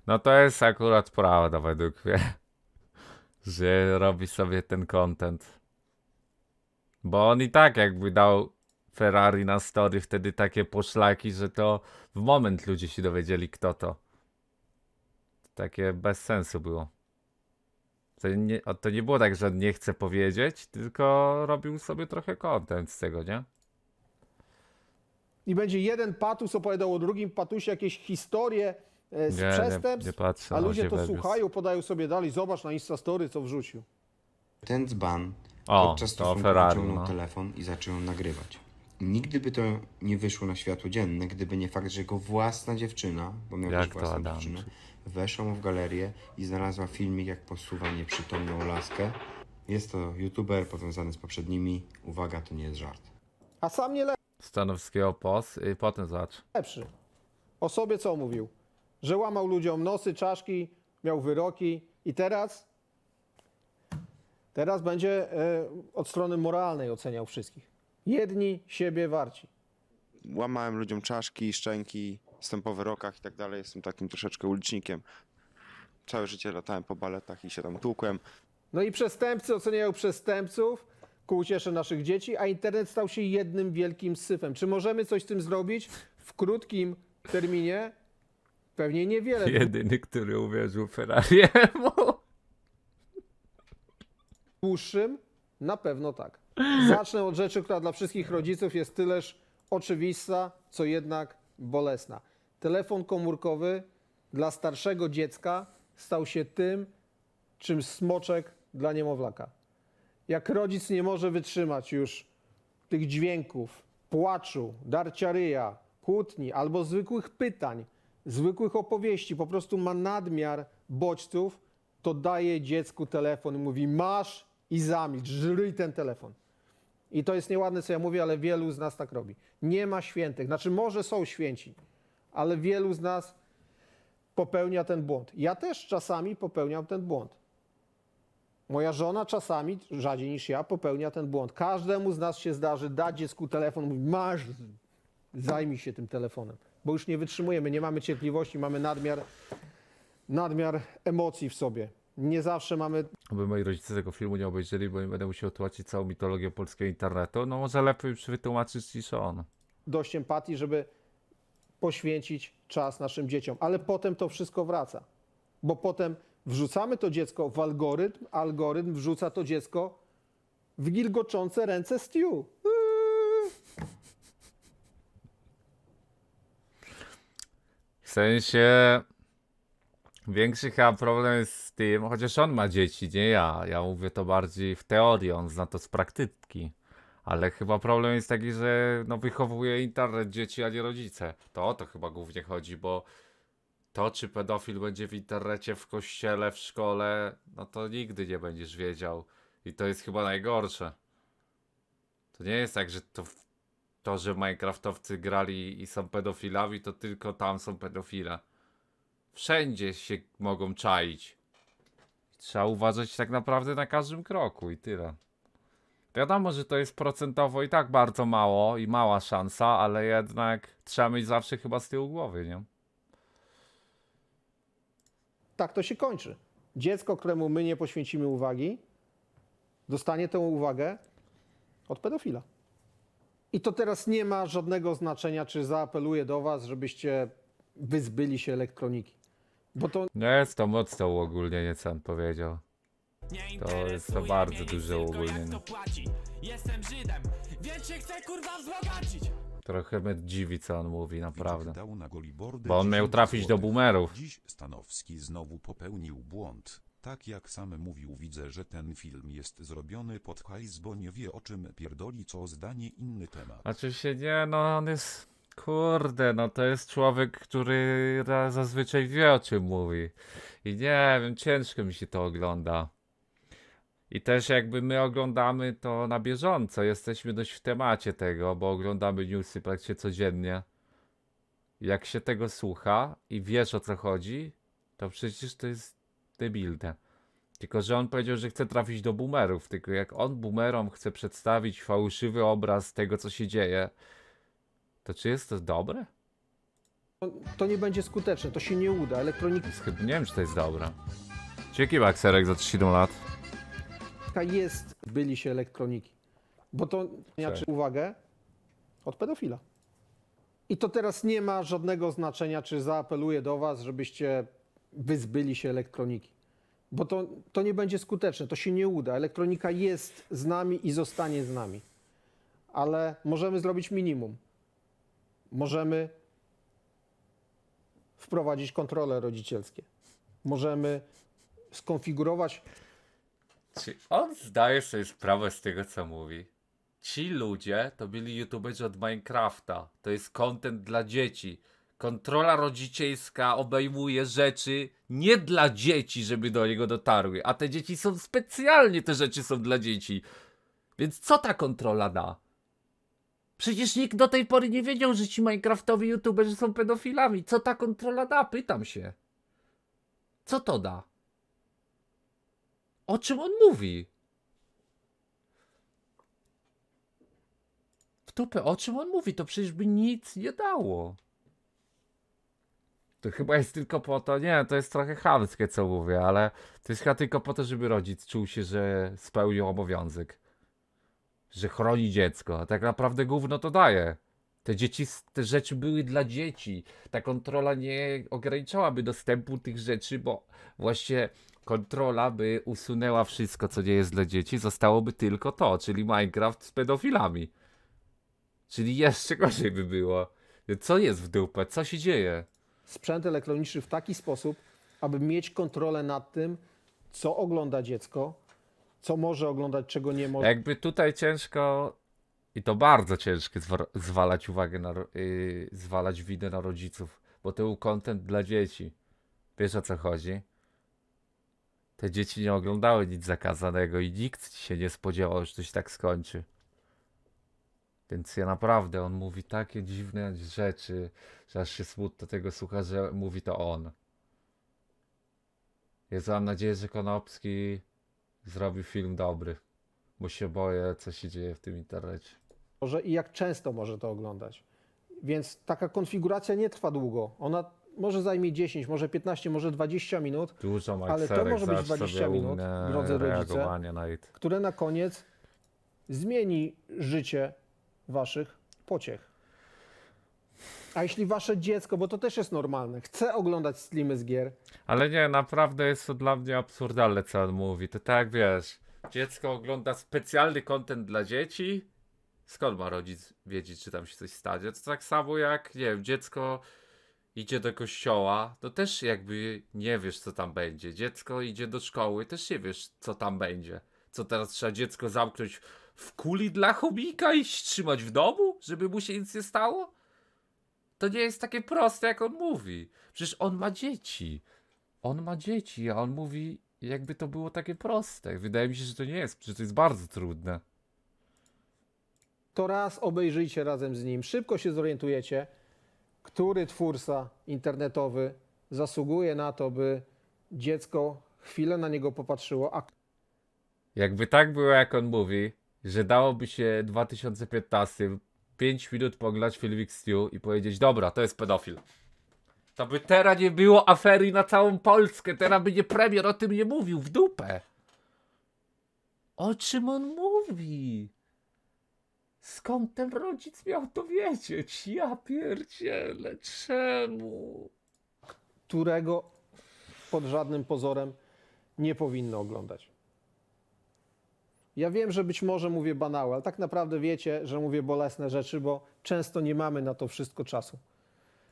No to jest akurat prawda według mnie, że robi sobie ten content. Bo on i tak jakby dał Ferrari na story wtedy takie poszlaki, że to w moment ludzie się dowiedzieli kto to. Takie bez sensu było. To nie, to nie było tak, że nie chce powiedzieć, tylko robił sobie trochę content z tego, nie? I będzie jeden patus opowiadał o drugim patusie jakieś historie, E, z nie, przestępstw, nie, nie patrzę, a ludzie to słuchają, podają sobie dalej, zobacz na insta Story, co wrzucił. Ten dzban o, podczas to Ferrari, no. telefon i zaczął nagrywać. Nigdy by to nie wyszło na światło dzienne, gdyby nie fakt, że jego własna dziewczyna, bo miał też własną dziewczynę, weszła mu w galerię i znalazła filmik, jak posuwa nieprzytomną laskę. Jest to youtuber powiązany z poprzednimi. Uwaga, to nie jest żart. A sam nie lepszy. Stanowskiego pos i y, potem zacz. Lepszy. O sobie co mówił? że łamał ludziom nosy, czaszki, miał wyroki i teraz teraz będzie e, od strony moralnej oceniał wszystkich. Jedni siebie warci. Łamałem ludziom czaszki, szczęki, jestem po wyrokach i tak dalej, jestem takim troszeczkę ulicznikiem. Całe życie latałem po baletach i się tam tłukłem. No i przestępcy oceniają przestępców ku uciesze naszych dzieci, a internet stał się jednym wielkim syfem. Czy możemy coś z tym zrobić w krótkim terminie? Pewnie niewiele. No. Jedyny, który uwierzył Ferrariemu. Dłuższym? Na pewno tak. Zacznę od rzeczy, która dla wszystkich rodziców jest tyleż oczywista, co jednak bolesna. Telefon komórkowy dla starszego dziecka stał się tym, czym smoczek dla niemowlaka. Jak rodzic nie może wytrzymać już tych dźwięków, płaczu, darcia ryja, kłótni albo zwykłych pytań, zwykłych opowieści, po prostu ma nadmiar bodźców, to daje dziecku telefon i mówi masz i zamilcz, żryj ten telefon. I to jest nieładne, co ja mówię, ale wielu z nas tak robi. Nie ma świętych. Znaczy, może są święci, ale wielu z nas popełnia ten błąd. Ja też czasami popełniam ten błąd. Moja żona czasami, rzadziej niż ja, popełnia ten błąd. Każdemu z nas się zdarzy dać dziecku telefon, mówi, masz, zajmij się tym telefonem bo już nie wytrzymujemy, nie mamy cierpliwości, mamy nadmiar, nadmiar emocji w sobie. Nie zawsze mamy. Aby moi rodzice tego filmu nie obejrzeli, bo nie będę musiał tłumaczyć całą mitologię polskiego internetu. No może lepiej wytłumaczyć niż on. Dość empatii, żeby poświęcić czas naszym dzieciom, ale potem to wszystko wraca. Bo potem wrzucamy to dziecko w algorytm, algorytm wrzuca to dziecko w gilgoczące ręce Stew. sensie większy chyba problem jest z tym, chociaż on ma dzieci, nie ja. Ja mówię to bardziej w teorii, on zna to z praktyki. Ale chyba problem jest taki, że no wychowuje internet dzieci, a nie rodzice. To o to chyba głównie chodzi, bo to, czy pedofil będzie w internecie, w kościele, w szkole, no to nigdy nie będziesz wiedział. I to jest chyba najgorsze. To nie jest tak, że to to, że Minecraftowcy grali i są pedofilami, to tylko tam są pedofile. Wszędzie się mogą czaić. Trzeba uważać tak naprawdę na każdym kroku i tyle. Wiadomo, że to jest procentowo i tak bardzo mało i mała szansa, ale jednak trzeba mieć zawsze chyba z tyłu głowy, nie? Tak to się kończy. Dziecko, któremu my nie poświęcimy uwagi, dostanie tę uwagę od pedofila. I to teraz nie ma żadnego znaczenia, czy zaapeluję do was, żebyście wyzbyli się elektroniki. Bo to... No jest to mocno uogólnienie, co on powiedział. To jest to bardzo duże uogólnienie. Jestem Żydem, więc się chcę kurwa wzbogacić. Trochę mnie dziwi, co on mówi, naprawdę. Bo on miał trafić do boomerów. Dziś Stanowski znowu popełnił błąd. Tak jak sam mówił widzę, że ten film jest zrobiony pod hajs, bo nie wie o czym pierdoli, co zdanie inny temat. Oczywiście nie, no on jest... Kurde, no to jest człowiek, który zazwyczaj wie o czym mówi. I nie wiem, ciężko mi się to ogląda. I też jakby my oglądamy to na bieżąco, jesteśmy dość w temacie tego, bo oglądamy newsy praktycznie codziennie. Jak się tego słucha i wiesz o co chodzi, to przecież to jest debilne. Tylko, że on powiedział, że chce trafić do boomerów. Tylko jak on boomerom chce przedstawić fałszywy obraz tego, co się dzieje, to czy jest to dobre? To nie będzie skuteczne, to się nie uda. Elektronika nie wiem, czy to jest dobre. Dzięki, Bakserek, za 37 lat. jest byli się elektroniki. Bo to, znaczy, uwagę, od pedofila. I to teraz nie ma żadnego znaczenia, czy zaapeluję do was, żebyście wyzbyli się elektroniki bo to, to nie będzie skuteczne, to się nie uda. Elektronika jest z nami i zostanie z nami. Ale możemy zrobić minimum. Możemy wprowadzić kontrole rodzicielskie. Możemy skonfigurować. Czy on zdaje sobie sprawę z tego, co mówi? Ci ludzie to byli youtuberzy od Minecrafta. To jest content dla dzieci. Kontrola rodzicielska obejmuje rzeczy nie dla dzieci, żeby do niego dotarły, a te dzieci są specjalnie, te rzeczy są dla dzieci. Więc co ta kontrola da? Przecież nikt do tej pory nie wiedział, że ci Minecraftowi youtuberzy są pedofilami. Co ta kontrola da? Pytam się. Co to da? O czym on mówi? W tupę, o czym on mówi? To przecież by nic nie dało. To chyba jest tylko po to, nie, to jest trochę chamskie, co mówię, ale to jest chyba tylko po to, żeby rodzic czuł się, że spełnił obowiązek. Że chroni dziecko, a tak naprawdę gówno to daje. Te dzieci, te rzeczy były dla dzieci. Ta kontrola nie ograniczałaby dostępu tych rzeczy, bo właśnie kontrola by usunęła wszystko, co nie jest dla dzieci. Zostałoby tylko to, czyli Minecraft z pedofilami. Czyli jeszcze gorzej by było. Co jest w dupę? Co się dzieje? sprzęt elektroniczny w taki sposób, aby mieć kontrolę nad tym, co ogląda dziecko, co może oglądać, czego nie może. Jakby tutaj ciężko i to bardzo ciężkie zwalać uwagę na, yy, zwalać winę na rodziców, bo to był content dla dzieci. Wiesz o co chodzi? Te dzieci nie oglądały nic zakazanego i nikt się nie spodziewał, że to się tak skończy. Więc ja naprawdę, on mówi takie dziwne rzeczy, że aż się smutno tego słucha, że mówi to on. Jezu, mam nadzieję, że Konopski zrobi film dobry, bo się boję, co się dzieje w tym internecie. Może i jak często może to oglądać. Więc taka konfiguracja nie trwa długo. Ona może zajmie 10, może 15, może 20 minut. Dużo ma Ale to może być 20 minut, drodzy rodzice, które na koniec zmieni życie waszych pociech. A jeśli wasze dziecko, bo to też jest normalne, chce oglądać streamy z gier. Ale nie, naprawdę jest to dla mnie absurdalne, co on mówi. To tak wiesz, dziecko ogląda specjalny content dla dzieci. Skąd ma rodzic wiedzieć, czy tam się coś stanie? To tak samo jak, nie wiem, dziecko idzie do kościoła, to też jakby nie wiesz, co tam będzie. Dziecko idzie do szkoły, też nie wiesz, co tam będzie. Co teraz trzeba dziecko zamknąć w kuli dla chomika i trzymać w domu, żeby mu się nic nie stało? To nie jest takie proste, jak on mówi. Przecież on ma dzieci. On ma dzieci, a on mówi, jakby to było takie proste. Wydaje mi się, że to nie jest, że to jest bardzo trudne. To raz obejrzyjcie razem z nim. Szybko się zorientujecie, który twórca internetowy zasługuje na to, by dziecko chwilę na niego popatrzyło. A... Jakby tak było, jak on mówi, że dałoby się 2015 5 minut poglądać filmik z Stew i powiedzieć, dobra, to jest pedofil. To by teraz nie było afery na całą Polskę, teraz by nie premier o tym nie mówił, w dupę. O czym on mówi? Skąd ten rodzic miał to wiedzieć? Ja pierdzielę, czemu? Którego pod żadnym pozorem nie powinno oglądać. Ja wiem, że być może mówię banały, ale tak naprawdę wiecie, że mówię bolesne rzeczy, bo często nie mamy na to wszystko czasu.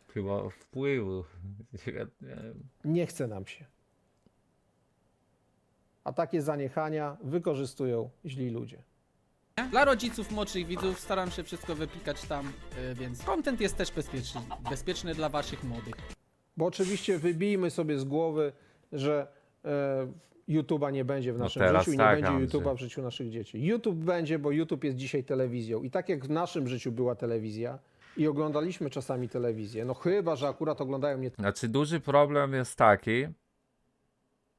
Chyba wpływu. Nie chce nam się. A takie zaniechania wykorzystują źli ludzie. Dla rodziców, młodszych widzów staram się wszystko wypikać tam, y, więc content jest też bezpieczny, bezpieczny dla waszych młodych. Bo oczywiście wybijmy sobie z głowy, że yy, YouTube'a nie będzie w no naszym no życiu i nie tak, będzie YouTube'a w życiu naszych dzieci. YouTube będzie, bo YouTube jest dzisiaj telewizją. I tak jak w naszym życiu była telewizja, i oglądaliśmy czasami telewizję. No chyba, że akurat oglądają mnie. Znaczy, duży problem jest taki,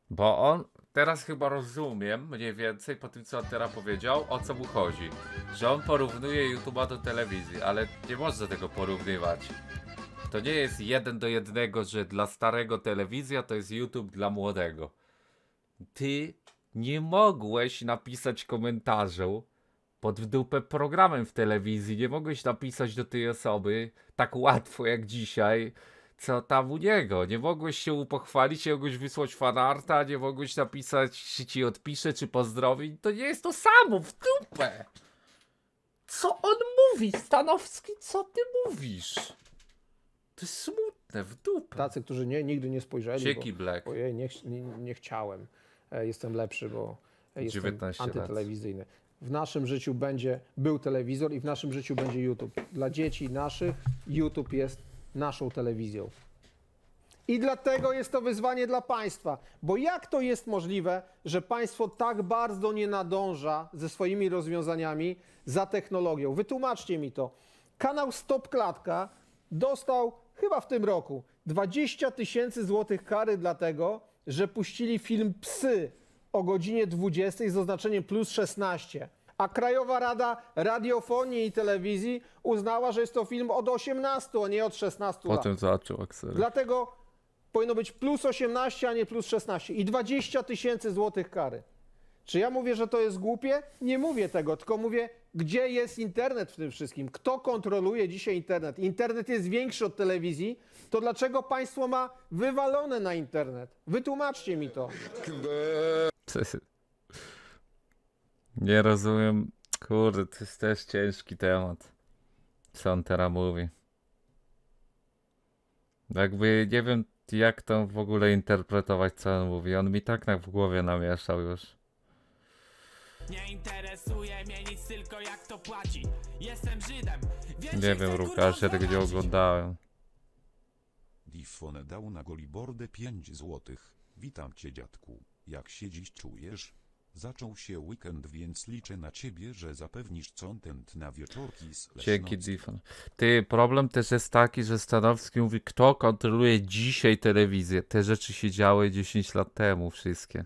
bo on teraz chyba rozumiem mniej więcej po tym, co on teraz powiedział, o co mu chodzi. Że on porównuje YouTube'a do telewizji, ale nie można tego porównywać. To nie jest jeden do jednego, że dla starego telewizja to jest YouTube dla młodego ty nie mogłeś napisać komentarzu pod wdupę dupę programem w telewizji. Nie mogłeś napisać do tej osoby tak łatwo jak dzisiaj, co tam u niego. Nie mogłeś się upochwalić, nie mogłeś wysłać fanarta, nie mogłeś napisać, czy ci odpisze, czy pozdrowi. To nie jest to samo, w dupę! Co on mówi, Stanowski? Co ty mówisz? To jest smutne, w dupę. Tacy, którzy nie, nigdy nie spojrzeli. Cieki Black. Ojej, nie, nie, nie chciałem. E, jestem lepszy, bo jestem antytelewizyjny. W naszym życiu będzie był telewizor i w naszym życiu będzie YouTube. Dla dzieci naszych YouTube jest naszą telewizją. I dlatego jest to wyzwanie dla państwa, bo jak to jest możliwe, że państwo tak bardzo nie nadąża ze swoimi rozwiązaniami za technologią? Wytłumaczcie mi to. Kanał Stop Klatka dostał chyba w tym roku 20 tysięcy złotych kary dlatego, że puścili film Psy o godzinie 20 z oznaczeniem plus 16. A Krajowa Rada Radiofonii i Telewizji uznała, że jest to film od 18, a nie od 16 Potem lat. Potem zaczął Aksel. Dlatego powinno być plus 18, a nie plus 16. I 20 tysięcy złotych kary. Czy ja mówię, że to jest głupie? Nie mówię tego, tylko mówię, gdzie jest internet w tym wszystkim? Kto kontroluje dzisiaj internet? Internet jest większy od telewizji, to dlaczego państwo ma wywalone na internet? Wytłumaczcie mi to. Nie rozumiem. Kurde, to jest też ciężki temat. Co on teraz mówi? Jakby nie wiem, jak to w ogóle interpretować, co on mówi. On mi tak na w głowie namieszał już. Nie interesuje mnie nic, tylko jak to płaci. Jestem Żydem. Nie wiem, rukasz ja tego nie oglądałem. Diffone dał na golibordę 5 złotych. Witam cię, dziadku. Jak się dziś czujesz? Zaczął się weekend, więc liczę na ciebie, że zapewnisz content na wieczorki z Dzięki, Diffon. Ty, problem też jest taki, że Stanowski mówi, kto kontroluje dzisiaj telewizję. Te rzeczy się działy 10 lat temu wszystkie.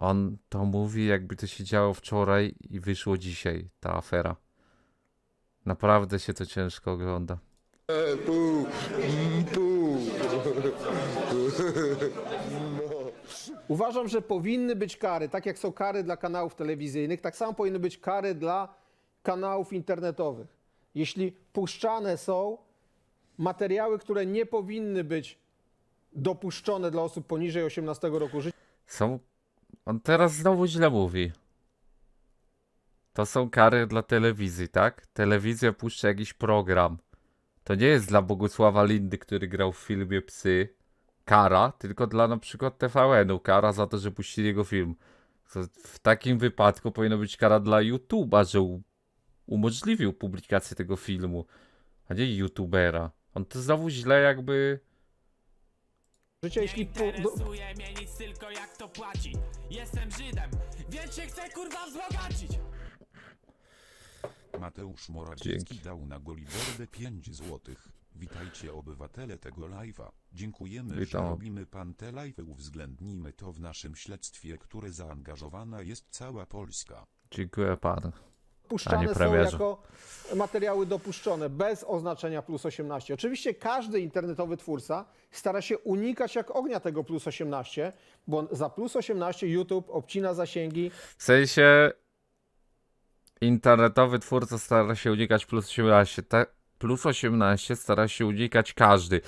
On to mówi, jakby to się działo wczoraj i wyszło dzisiaj, ta afera. Naprawdę się to ciężko ogląda. Uważam, że powinny być kary, tak jak są kary dla kanałów telewizyjnych, tak samo powinny być kary dla kanałów internetowych. Jeśli puszczane są materiały, które nie powinny być dopuszczone dla osób poniżej 18 roku życia. Są on teraz znowu źle mówi. To są kary dla telewizji, tak? Telewizja puszcza jakiś program. To nie jest dla Bogusława Lindy, który grał w filmie Psy, kara, tylko dla na przykład TVN-u kara za to, że puścili jego film. W takim wypadku powinna być kara dla YouTube'a, że umożliwił publikację tego filmu, a nie YouTubera. On to znowu źle jakby Życie, jeśli... Nie interesuje mnie nic, tylko jak to płaci. Jestem Żydem, więc się chcę kurwa wzbogacić. Mateusz Morawiecki dał na Golibordę 5 złotych. Witajcie obywatele tego live'a. Dziękujemy, Witam. że robimy pan te live'y. Uwzględnijmy to w naszym śledztwie, które zaangażowana jest cała Polska. Dziękuję panu puszczane są jako materiały dopuszczone, bez oznaczenia plus 18. Oczywiście każdy internetowy twórca stara się unikać jak ognia tego plus 18, bo za plus 18 YouTube obcina zasięgi. W sensie internetowy twórca stara się unikać plus 18, tak? Plus 18 stara się unikać każdy.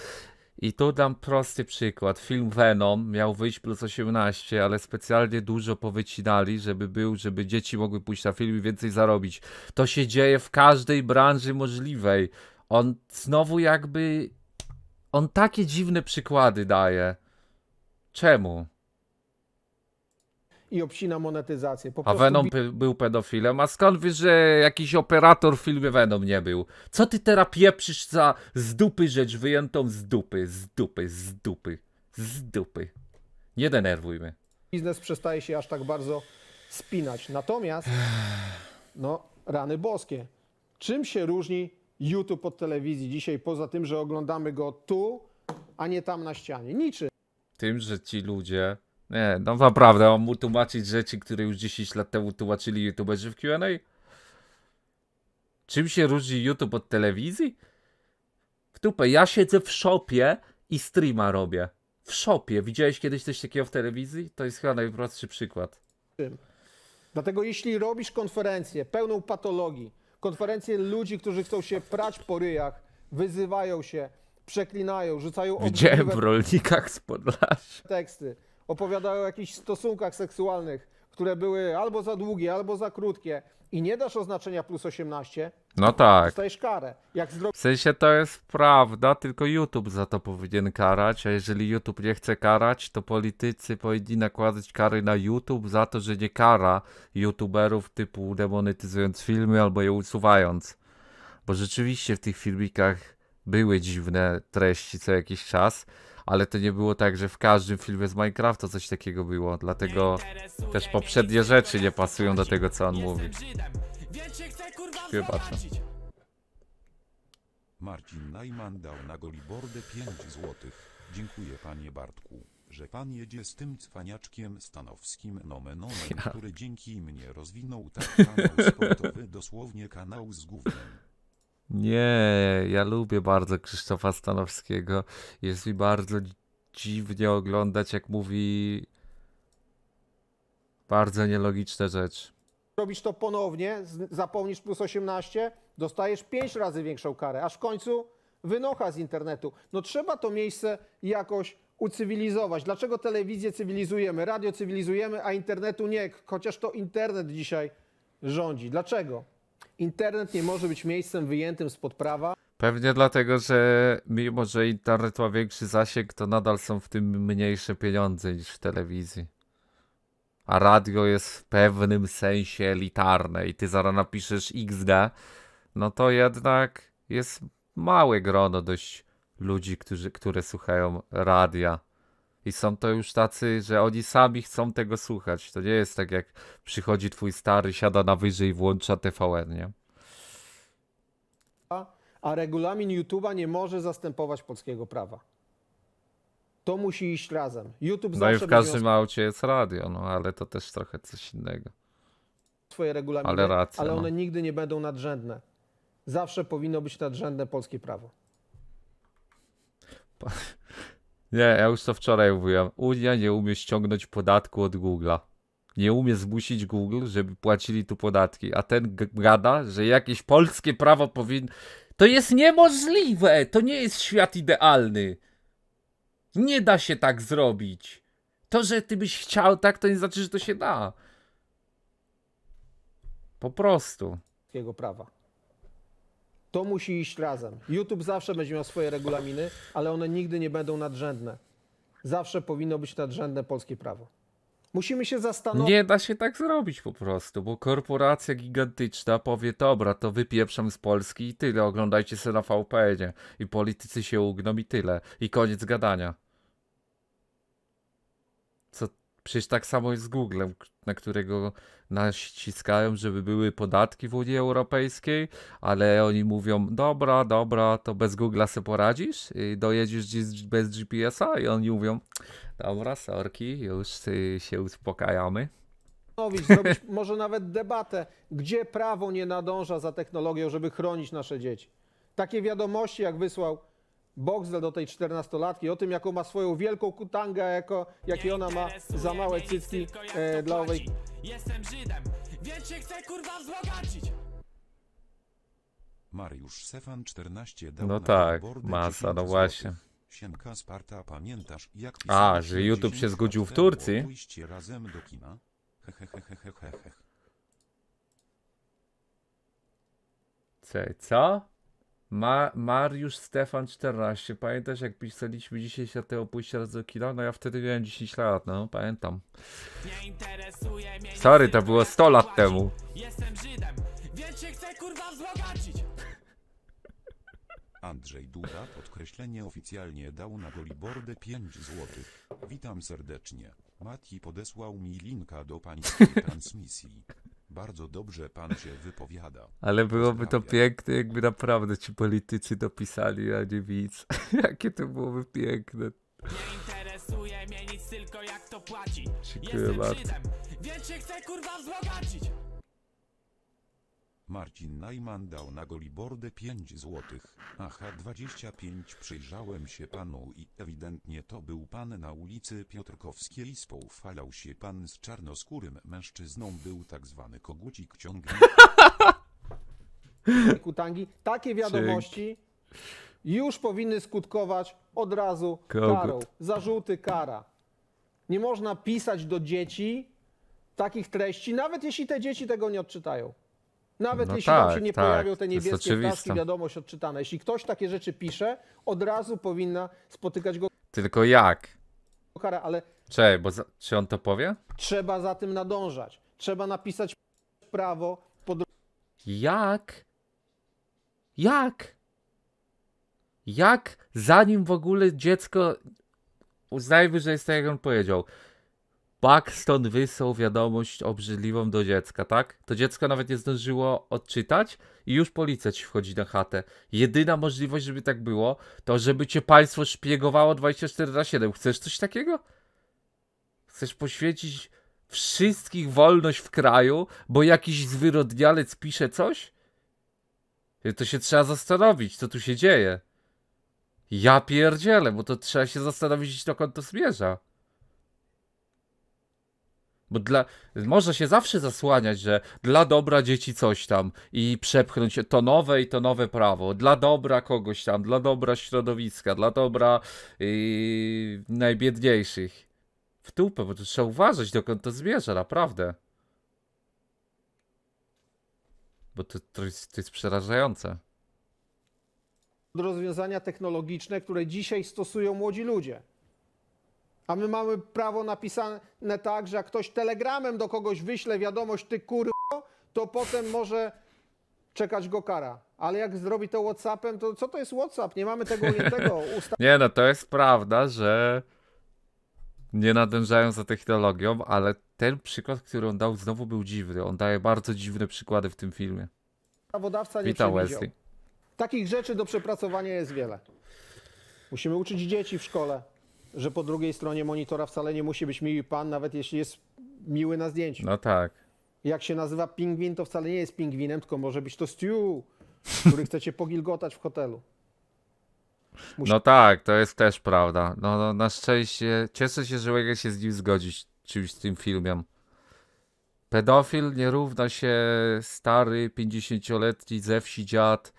I tu dam prosty przykład. Film Venom miał wyjść plus 18, ale specjalnie dużo powycinali, żeby był, żeby dzieci mogły pójść na film i więcej zarobić. To się dzieje w każdej branży możliwej. On znowu jakby. On takie dziwne przykłady daje. Czemu? i obcina monetyzację. Po a Venom był pedofilem, a skąd wiesz, że jakiś operator w filmie Venom nie był? Co ty teraz pieprzysz za z dupy rzecz wyjętą z dupy, z dupy, z dupy, z dupy. Nie denerwujmy. Biznes przestaje się aż tak bardzo spinać. Natomiast, no, rany boskie. Czym się różni YouTube od telewizji dzisiaj, poza tym, że oglądamy go tu, a nie tam na ścianie? Niczym. Tym, że ci ludzie nie, no naprawdę, mam mu tłumaczyć rzeczy, które już 10 lat temu tłumaczyli youtuberzy w Q&A? Czym się różni YouTube od telewizji? W tupę, ja siedzę w shopie i streama robię. W shopie. Widziałeś kiedyś coś takiego w telewizji? To jest chyba najprostszy przykład. Dlatego jeśli robisz konferencję pełną patologii, konferencję ludzi, którzy chcą się prać po ryjach, wyzywają się, przeklinają, rzucają Widziałem w rolnikach z Podlasia. Teksty opowiadają o jakichś stosunkach seksualnych, które były albo za długie, albo za krótkie i nie dasz oznaczenia plus 18, no tak. Dostajesz karę. Jak zrobisz... W sensie to jest prawda, tylko YouTube za to powinien karać, a jeżeli YouTube nie chce karać, to politycy powinni nakładać kary na YouTube za to, że nie kara YouTuberów typu demonetyzując filmy albo je usuwając. Bo rzeczywiście w tych filmikach były dziwne treści co jakiś czas ale to nie było tak, że w każdym filmie z Minecrafta coś takiego było, dlatego też poprzednie rzeczy nie pasują do tego, co on mówi. Wybaczam. Tak. Marcin Najman dał na Golibordę 5 złotych. Dziękuję panie Bartku, że pan jedzie z tym cwaniaczkiem stanowskim nomenonem, ja. który dzięki mnie rozwinął tak kanał sportowy, dosłownie kanał z gównem. Nie, ja lubię bardzo Krzysztofa Stanowskiego. Jest mi bardzo dziwnie oglądać, jak mówi bardzo nielogiczne rzeczy. Robisz to ponownie, zapomnisz plus 18, dostajesz 5 razy większą karę, aż w końcu wynocha z internetu. No trzeba to miejsce jakoś ucywilizować. Dlaczego telewizję cywilizujemy, radio cywilizujemy, a internetu nie, chociaż to internet dzisiaj rządzi. Dlaczego? Internet nie może być miejscem wyjętym spod prawa. Pewnie dlatego, że mimo, że internet ma większy zasięg, to nadal są w tym mniejsze pieniądze niż w telewizji. A radio jest w pewnym sensie elitarne i ty zaraz napiszesz XD, no to jednak jest małe grono dość ludzi, którzy, które słuchają radia. I są to już tacy, że oni sami chcą tego słuchać. To nie jest tak jak przychodzi twój stary, siada na wyżej i włącza TVN, nie? A regulamin YouTube'a nie może zastępować polskiego prawa. To musi iść razem. YouTube No i w każdym aucie jest radio, no ale to też trochę coś innego. Swoje regulaminy, ale, racja, ale no. one no. nigdy nie będą nadrzędne. Zawsze powinno być nadrzędne polskie prawo. Nie, ja już to wczoraj mówiłem. Unia nie umie ściągnąć podatku od Google'a. Nie umie zmusić Google, żeby płacili tu podatki. A ten gada, że jakieś polskie prawo powinno. To jest niemożliwe! To nie jest świat idealny. Nie da się tak zrobić. To, że ty byś chciał tak, to nie znaczy, że to się da. Po prostu. Jego prawa. To musi iść razem. YouTube zawsze będzie miał swoje regulaminy, ale one nigdy nie będą nadrzędne. Zawsze powinno być nadrzędne polskie prawo. Musimy się zastanowić. Nie da się tak zrobić po prostu, bo korporacja gigantyczna powie, dobra, to wypieprzam z Polski i tyle, oglądajcie se na VPN-ie. I politycy się ugną i tyle. I koniec gadania. Co, Przecież tak samo jest z Googlem, na którego ściskają, żeby były podatki w Unii Europejskiej, ale oni mówią, dobra, dobra, to bez Google se poradzisz i dojedziesz bez GPS-a i oni mówią, dobra, sorki, już y, się uspokajamy. Zrobić może nawet debatę, gdzie prawo nie nadąża za technologią, żeby chronić nasze dzieci. Takie wiadomości, jak wysłał Boxdel do tej 14-latki, o tym jaką ma swoją wielką kutangę, jako, jakie ona ma za małe cycki e, dla owej... Jestem Żydem, więc się chcę kurwa wzbogacić! Mariusz Stefan 14 dał No na tak, masa, no właśnie. Siemka Sparta, pamiętasz jak A, że YouTube się zgodził w Turcji? Pójście razem do kina? Hehehehehehe. co? Ma Mariusz Stefan 14. Pamiętasz, jak pisaliśmy dzisiaj się tego pójścia raz do kina? No ja wtedy miałem 10 lat, no pamiętam. Sorry, to było 100 lat temu. Jestem Żydem, więc się chcę kurwa wzbogacić. Andrzej Duda podkreślenie oficjalnie dał na Goliborde 5 zł. Witam serdecznie. Mati podesłał mi linka do pańskiej transmisji. Bardzo dobrze pan się wypowiada. Ale byłoby to piękne, jakby naprawdę ci politycy dopisali, a nie widz. Jakie to byłoby piękne. Nie interesuje mnie nic, tylko jak to płaci. Dziękuję Jestem bardzo. Żydem, więc się chcę kurwa wzbogać. Marcin Najman dał na golibordę 5 złotych. Aha 25 przyjrzałem się panu i ewidentnie to był pan na ulicy Piotrkowskiej spoufalał się pan z czarnoskórym mężczyzną był tak zwany kogucik ciągnięty. Kutangi, takie wiadomości już powinny skutkować od razu karą. Zarzuty kara. Nie można pisać do dzieci takich treści, nawet jeśli te dzieci tego nie odczytają. Nawet no jeśli tak, się nie tak, pojawią te niebieskie ptaski, wiadomość odczytana. Jeśli ktoś takie rzeczy pisze, od razu powinna spotykać go Tylko jak? kara, ale bo za... czy on to powie? trzeba za tym nadążać. Trzeba napisać prawo pod Jak? Jak? Jak zanim w ogóle dziecko uznajmy, że jest tak jak on powiedział, Paxton wysłał wiadomość obrzydliwą do dziecka, tak? To dziecko nawet nie zdążyło odczytać i już policja ci wchodzi na chatę. Jedyna możliwość, żeby tak było, to żeby cię państwo szpiegowało 24 na 7. Chcesz coś takiego? Chcesz poświęcić wszystkich wolność w kraju, bo jakiś zwyrodnialec pisze coś? To się trzeba zastanowić, co tu się dzieje. Ja pierdzielę, bo to trzeba się zastanowić, dokąd to zmierza. Bo dla, można się zawsze zasłaniać, że dla dobra dzieci coś tam i przepchnąć to nowe i to nowe prawo, dla dobra kogoś tam, dla dobra środowiska, dla dobra yy, najbiedniejszych. W tupę, bo to trzeba uważać, dokąd to zmierza, naprawdę. Bo to, to, jest, to jest przerażające. Rozwiązania technologiczne, które dzisiaj stosują młodzi ludzie a my mamy prawo napisane tak, że jak ktoś telegramem do kogoś wyśle wiadomość, ty kur***, to potem może czekać go kara. Ale jak zrobi to Whatsappem, to co to jest Whatsapp? Nie mamy tego ujętego. nie no, to jest prawda, że nie nadążają za technologią, ale ten przykład, który on dał, znowu był dziwny. On daje bardzo dziwne przykłady w tym filmie. Prawodawca nie Witam Wesley. Takich rzeczy do przepracowania jest wiele. Musimy uczyć dzieci w szkole że po drugiej stronie monitora wcale nie musi być miły pan, nawet jeśli jest miły na zdjęciu. No tak. Jak się nazywa pingwin, to wcale nie jest pingwinem, tylko może być to stew, który chcecie pogilgotać w hotelu. Musi... No tak, to jest też prawda. No, no na szczęście, cieszę się, że mogę się z nim zgodzić czymś z tym filmem. Pedofil nie równa się stary, 50-letni ze wsi dziad,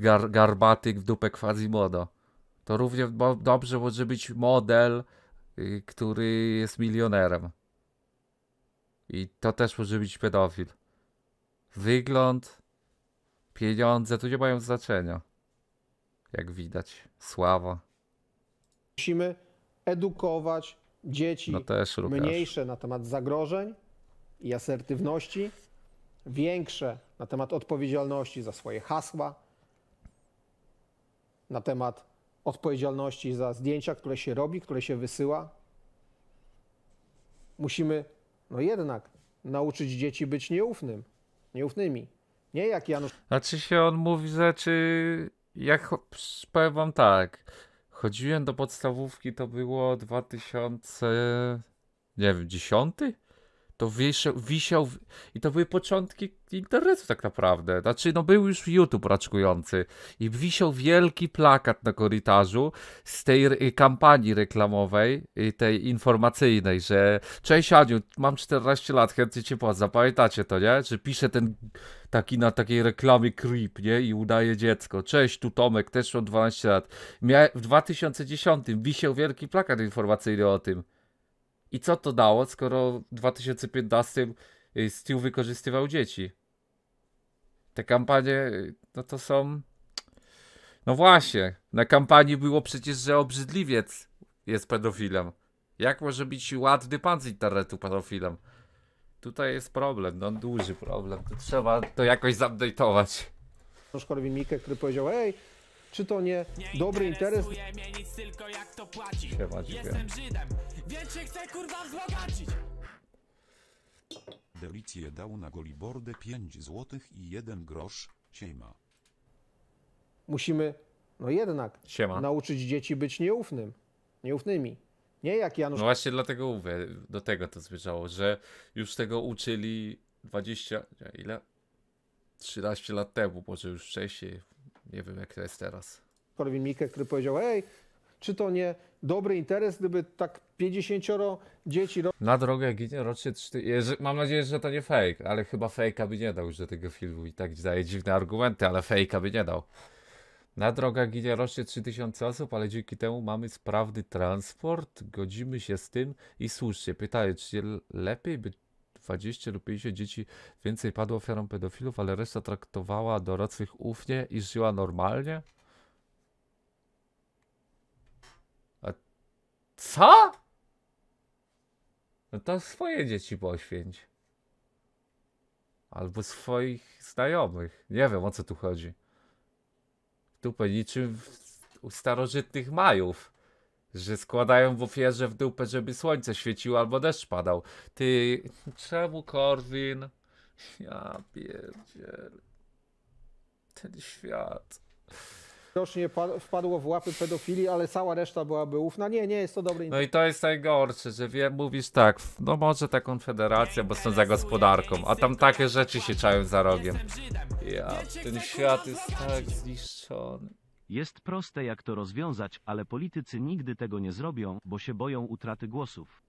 gar garbatyk w dupę Quasimodo to równie dobrze może być model, y, który jest milionerem. I to też może być pedofil. Wygląd, pieniądze tu nie mają znaczenia. Jak widać, sława. Musimy edukować dzieci no też, mniejsze na temat zagrożeń i asertywności, większe na temat odpowiedzialności za swoje hasła, na temat odpowiedzialności za zdjęcia, które się robi, które się wysyła. Musimy, no jednak, nauczyć dzieci być nieufnym, nieufnymi. Nie jak Janusz. Znaczy się on mówi rzeczy, jak powiem wam tak, chodziłem do podstawówki, to było 2000, nie wiem, 10? To wisiał, wisiał i to były początki internetu tak naprawdę. Znaczy, no był już YouTube raczkujący i wisiał wielki plakat na korytarzu z tej kampanii reklamowej, y, tej informacyjnej, że cześć Aniu, mam 14 lat, chętnie cię płacę. zapamiętacie to, nie? Że pisze ten taki na takiej reklamie creep, nie? I udaje dziecko. Cześć, tu Tomek, też mam 12 lat. Mia w 2010 wisiał wielki plakat informacyjny o tym. I co to dało, skoro w 2015 y, Steel wykorzystywał dzieci? Te kampanie, y, no to są... No właśnie, na kampanii było przecież, że obrzydliwiec jest pedofilem. Jak może być ładny pan z internetu pedofilem? Tutaj jest problem, no duży problem. To trzeba to jakoś zamdejtować. Szkorwin-Mikke, który powiedział, ej, czy to nie, nie dobry interes? mnie nic, tylko jak to płaci. Siema, Jestem Żydem, więc się chcę kurwa wzbogacić. Delicję dał na golibordę 5 złotych i 1 grosz. Siema. Musimy, no jednak, Siema. nauczyć dzieci być nieufnym, nieufnymi. Nie jak Janusz. No właśnie dlatego mówię, do tego to zmierzało, że już tego uczyli 20, ile? 13 lat temu, może już wcześniej, nie wiem, jak to jest teraz. Korwin Mikke, który powiedział, ej, czy to nie dobry interes, gdyby tak 50 dzieci... Na drogę ginie rocznie 4... Mam nadzieję, że to nie fake, ale chyba fejka by nie dał że tego filmu i tak daje dziwne argumenty, ale fejka by nie dał. Na drogę ginie rocznie 3000 osób, ale dzięki temu mamy sprawny transport, godzimy się z tym i słusznie. Pytanie, czy lepiej by 20 lub 50 dzieci więcej padło ofiarą pedofilów, ale reszta traktowała dorosłych ufnie i żyła normalnie? A co? No to swoje dzieci poświęć. Albo swoich znajomych. Nie wiem o co tu chodzi. Tu niczym u starożytnych Majów. Że składają w ofierze w dupę, żeby słońce świeciło albo deszcz padał. Ty, czemu Korwin? Ja pierdziel. Ten świat. Widocznie wpadło w łapy pedofili, ale cała reszta byłaby ufna. Nie, nie jest to dobry No i to jest najgorsze, że wie, mówisz tak, no może ta konfederacja, bo są za gospodarką, a tam takie rzeczy się czają za rogiem. Ja, ten świat jest tak zniszczony. Jest proste jak to rozwiązać, ale politycy nigdy tego nie zrobią, bo się boją utraty głosów.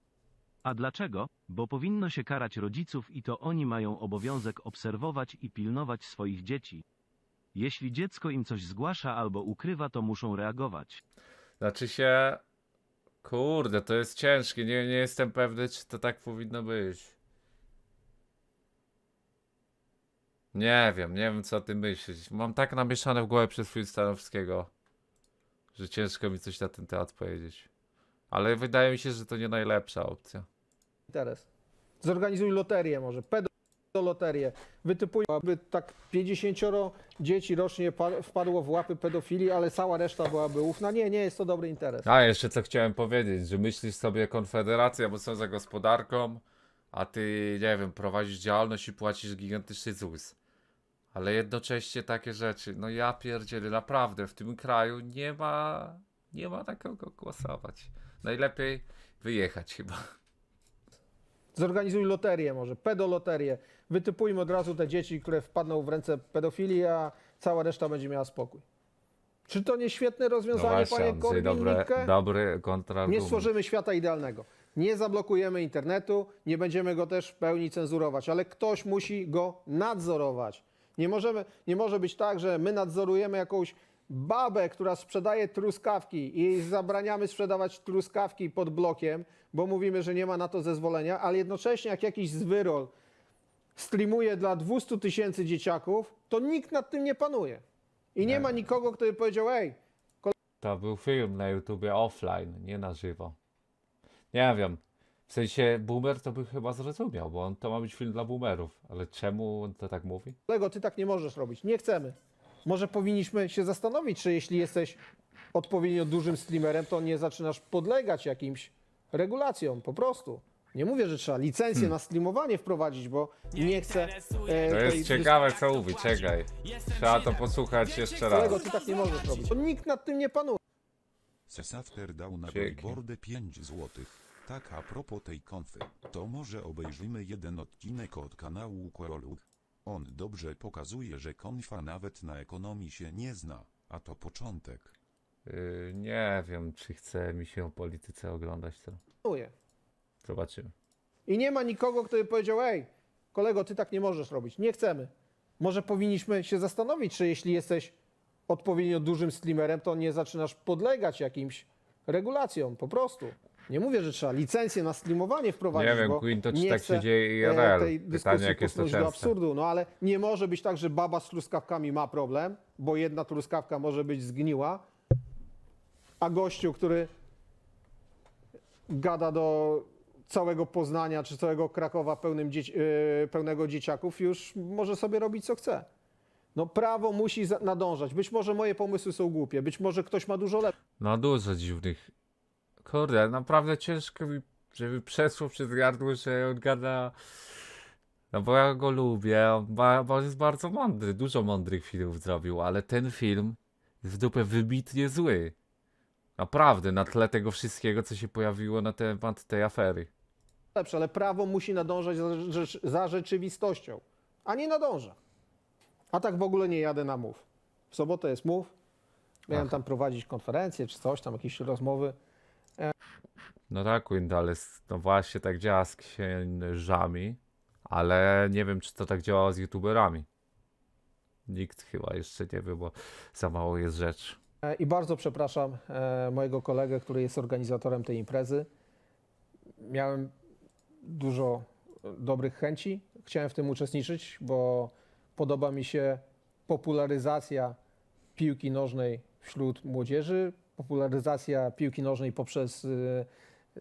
A dlaczego? Bo powinno się karać rodziców i to oni mają obowiązek obserwować i pilnować swoich dzieci. Jeśli dziecko im coś zgłasza albo ukrywa, to muszą reagować. Znaczy się. Kurde, to jest ciężkie. Nie, nie jestem pewny, czy to tak powinno być. Nie wiem, nie wiem co o tym myśleć. Mam tak namieszane w głowie przez film Stanowskiego, że ciężko mi coś na ten temat powiedzieć. Ale wydaje mi się, że to nie najlepsza opcja. Teraz. Zorganizuj loterię może. loterię. Wytypuj, aby tak 50 dzieci rocznie wpadło w łapy pedofili, ale cała reszta byłaby ufna. Nie, nie jest to dobry interes. A jeszcze co chciałem powiedzieć, że myślisz sobie Konfederacja, bo są za gospodarką, a ty, nie wiem, prowadzisz działalność i płacisz gigantyczny ZUS ale jednocześnie takie rzeczy, no ja pierdzielę, naprawdę w tym kraju nie ma, nie ma na kogo głosować. Najlepiej wyjechać chyba. Zorganizuj loterię może, pedoloterię. Wytypujmy od razu te dzieci, które wpadną w ręce pedofilii, a cała reszta będzie miała spokój. Czy to nie świetne rozwiązanie, no właśnie, panie Korwin dobre, dobry Nie stworzymy świata idealnego. Nie zablokujemy internetu, nie będziemy go też w pełni cenzurować, ale ktoś musi go nadzorować. Nie, możemy, nie może być tak, że my nadzorujemy jakąś babę, która sprzedaje truskawki i zabraniamy sprzedawać truskawki pod blokiem, bo mówimy, że nie ma na to zezwolenia, ale jednocześnie jak jakiś zwyrol streamuje dla 200 tysięcy dzieciaków, to nikt nad tym nie panuje. I nie tak. ma nikogo, kto by powiedział, ej... To był film na YouTubie offline, nie na żywo. Nie wiem, w sensie boomer to by chyba zrozumiał, bo on to ma być film dla boomerów, ale czemu on to tak mówi? Lego, ty tak nie możesz robić. Nie chcemy. Może powinniśmy się zastanowić, czy jeśli jesteś odpowiednio dużym streamerem, to nie zaczynasz podlegać jakimś regulacjom po prostu. Nie mówię, że trzeba licencję hmm. na streamowanie wprowadzić, bo nie chcę. E, to jest ciekawe, co mówi, czekaj. Trzeba to posłuchać jeszcze raz. Kolego, ty tak nie możesz robić. Nikt nad tym nie panuje. Sesafter dał na 5 złotych tak a propos tej konfy, to może obejrzymy jeden odcinek od kanału Koroluk. On dobrze pokazuje, że konfa nawet na ekonomii się nie zna, a to początek. Yy, nie wiem, czy chce mi się o polityce oglądać to. Nie. Zobaczymy. I nie ma nikogo, kto by powiedział, ej, kolego, ty tak nie możesz robić, nie chcemy. Może powinniśmy się zastanowić, czy jeśli jesteś odpowiednio dużym streamerem, to nie zaczynasz podlegać jakimś regulacjom, po prostu. Nie mówię, że trzeba licencję na streamowanie wprowadzić. Nie wiem, Queen, to czy tak się dzieje i RL. E, tej Pytanie, jak jest to do absurdu, no ale nie może być tak, że baba z truskawkami ma problem, bo jedna truskawka może być zgniła, a gościu, który gada do całego Poznania czy całego Krakowa pełnym dzieci, e, pełnego dzieciaków, już może sobie robić co chce. No prawo musi nadążać. Być może moje pomysły są głupie, być może ktoś ma dużo lepsze. No dużo dziwnych Kurde, naprawdę ciężko mi, żeby przeszło przez gardło, że on gada... No bo ja go lubię, Bo jest bardzo mądry, dużo mądrych filmów zrobił, ale ten film jest w dupę wybitnie zły. Naprawdę, na tle tego wszystkiego, co się pojawiło na temat tej afery. Lepsze, ale prawo musi nadążać za, za rzeczywistością, a nie nadąża. A tak w ogóle nie jadę na Mów. W sobotę jest Mów, miałem Aha. tam prowadzić konferencję czy coś, tam jakieś rozmowy. No tak, Windales, no właśnie tak działa z księżami, ale nie wiem, czy to tak działa z youtuberami. Nikt chyba jeszcze nie wie, bo za mało jest rzeczy. I bardzo przepraszam e, mojego kolegę, który jest organizatorem tej imprezy. Miałem dużo dobrych chęci, chciałem w tym uczestniczyć, bo podoba mi się popularyzacja piłki nożnej wśród młodzieży, popularyzacja piłki nożnej poprzez y,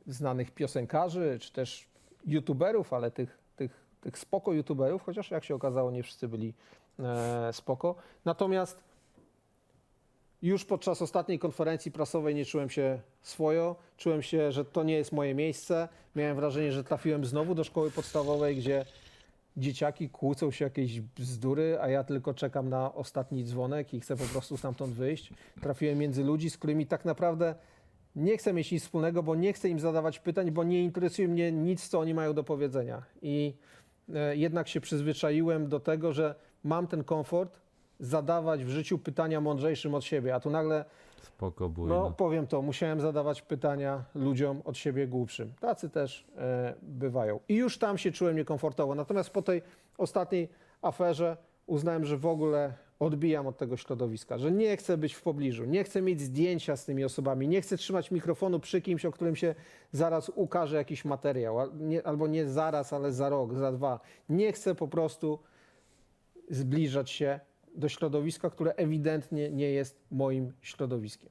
znanych piosenkarzy, czy też youtuberów, ale tych, tych, tych spoko youtuberów, chociaż jak się okazało, nie wszyscy byli e, spoko. Natomiast już podczas ostatniej konferencji prasowej nie czułem się swojo, czułem się, że to nie jest moje miejsce. Miałem wrażenie, że trafiłem znowu do szkoły podstawowej, gdzie dzieciaki kłócą się jakieś bzdury, a ja tylko czekam na ostatni dzwonek i chcę po prostu stamtąd wyjść. Trafiłem między ludzi, z którymi tak naprawdę nie chcę mieć nic wspólnego, bo nie chcę im zadawać pytań, bo nie interesuje mnie nic, co oni mają do powiedzenia. I e, jednak się przyzwyczaiłem do tego, że mam ten komfort zadawać w życiu pytania mądrzejszym od siebie, a tu nagle Spoko bój, no, no, powiem to, musiałem zadawać pytania ludziom od siebie głupszym. Tacy też e, bywają. I już tam się czułem niekomfortowo. Natomiast po tej ostatniej aferze uznałem, że w ogóle odbijam od tego środowiska, że nie chcę być w pobliżu, nie chcę mieć zdjęcia z tymi osobami, nie chcę trzymać mikrofonu przy kimś, o którym się zaraz ukaże jakiś materiał, nie, albo nie zaraz, ale za rok, za dwa. Nie chcę po prostu zbliżać się do środowiska, które ewidentnie nie jest moim środowiskiem.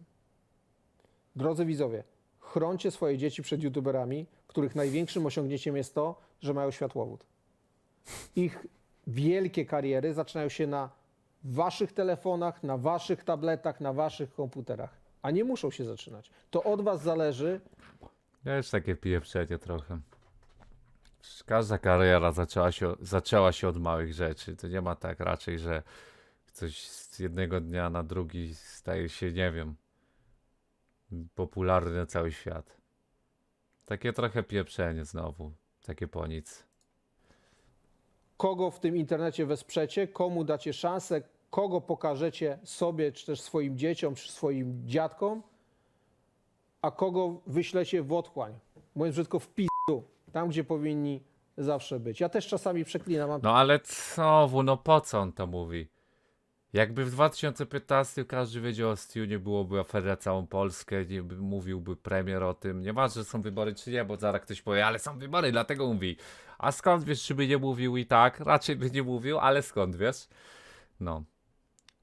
Drodzy widzowie, chroncie swoje dzieci przed youtuberami, których największym osiągnięciem jest to, że mają światłowód. Ich wielkie kariery zaczynają się na waszych telefonach, na waszych tabletach, na waszych komputerach, a nie muszą się zaczynać. To od was zależy. Ja już takie piję wszędzie trochę. Każda kariera zaczęła się, zaczęła się od małych rzeczy. To nie ma tak raczej, że coś z jednego dnia na drugi staje się, nie wiem, popularny cały świat. Takie trochę pieprzenie znowu, takie po nic. Kogo w tym internecie wesprzecie, komu dacie szansę, kogo pokażecie sobie, czy też swoim dzieciom, czy swoim dziadkom, a kogo wyślecie w otchłań. Mówiąc brzydko, w pizdu, tam gdzie powinni zawsze być. Ja też czasami przeklinam. No ale co, no po co on to mówi? Jakby w 2015 każdy wiedział o Stiu, nie byłoby na całą Polskę, nie mówiłby premier o tym. Nie ma, że są wybory czy nie, bo zaraz ktoś powie, ale są wybory, dlatego mówi. A skąd wiesz, czy by nie mówił i tak? Raczej by nie mówił, ale skąd wiesz? No.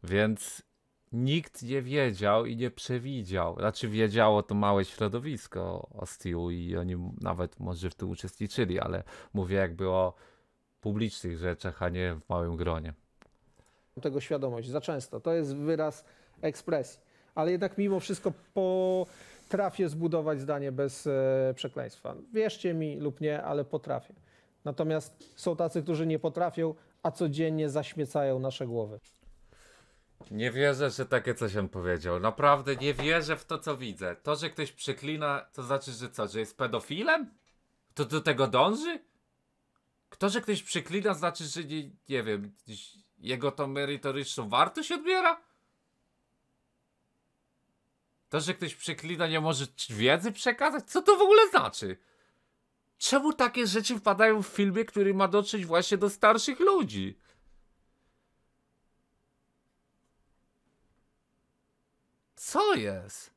Więc nikt nie wiedział i nie przewidział. Znaczy wiedziało to małe środowisko o Stiu i oni nawet może w tym uczestniczyli, ale mówię jakby o publicznych rzeczach, a nie w małym gronie tego świadomość za często. To jest wyraz ekspresji. Ale jednak mimo wszystko potrafię zbudować zdanie bez e, przekleństwa. Wierzcie mi lub nie, ale potrafię. Natomiast są tacy, którzy nie potrafią, a codziennie zaśmiecają nasze głowy. Nie wierzę, że takie coś on powiedział. Naprawdę nie wierzę w to, co widzę. To, że ktoś przeklina, to znaczy, że co, że jest pedofilem? To do tego dąży? To, że ktoś przeklina, znaczy, że nie, nie wiem, jego tą merytoryczną wartość odbiera? To, że ktoś przeklina nie może wiedzy przekazać? Co to w ogóle znaczy? Czemu takie rzeczy wpadają w filmie, który ma dotrzeć właśnie do starszych ludzi? Co jest?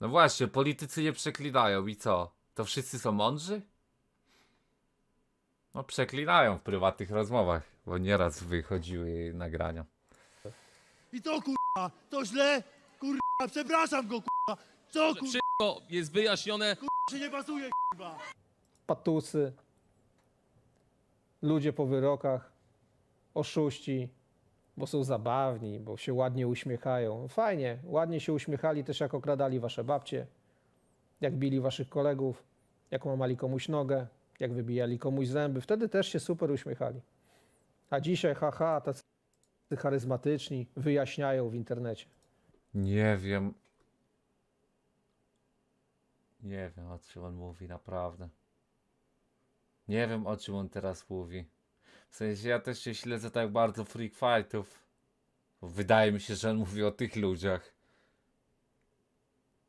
No właśnie, politycy nie przeklinają i co? To wszyscy są mądrzy? No przeklinają w prywatnych rozmowach, bo nieraz wychodziły nagrania. I to kurwa, to źle, kurwa, przepraszam go kurwa. Co kurwa? Wszystko jest wyjaśnione. Kurwa się nie pasuje kurwa. Patusy, ludzie po wyrokach, oszuści, bo są zabawni, bo się ładnie uśmiechają. Fajnie, ładnie się uśmiechali też jak okradali wasze babcie, jak bili waszych kolegów jak łamali komuś nogę, jak wybijali komuś zęby. Wtedy też się super uśmiechali. A dzisiaj, haha, tacy charyzmatyczni wyjaśniają w internecie. Nie wiem. Nie wiem, o czym on mówi, naprawdę. Nie wiem, o czym on teraz mówi. W sensie, ja też się śledzę tak bardzo freak fightów. Wydaje mi się, że on mówi o tych ludziach.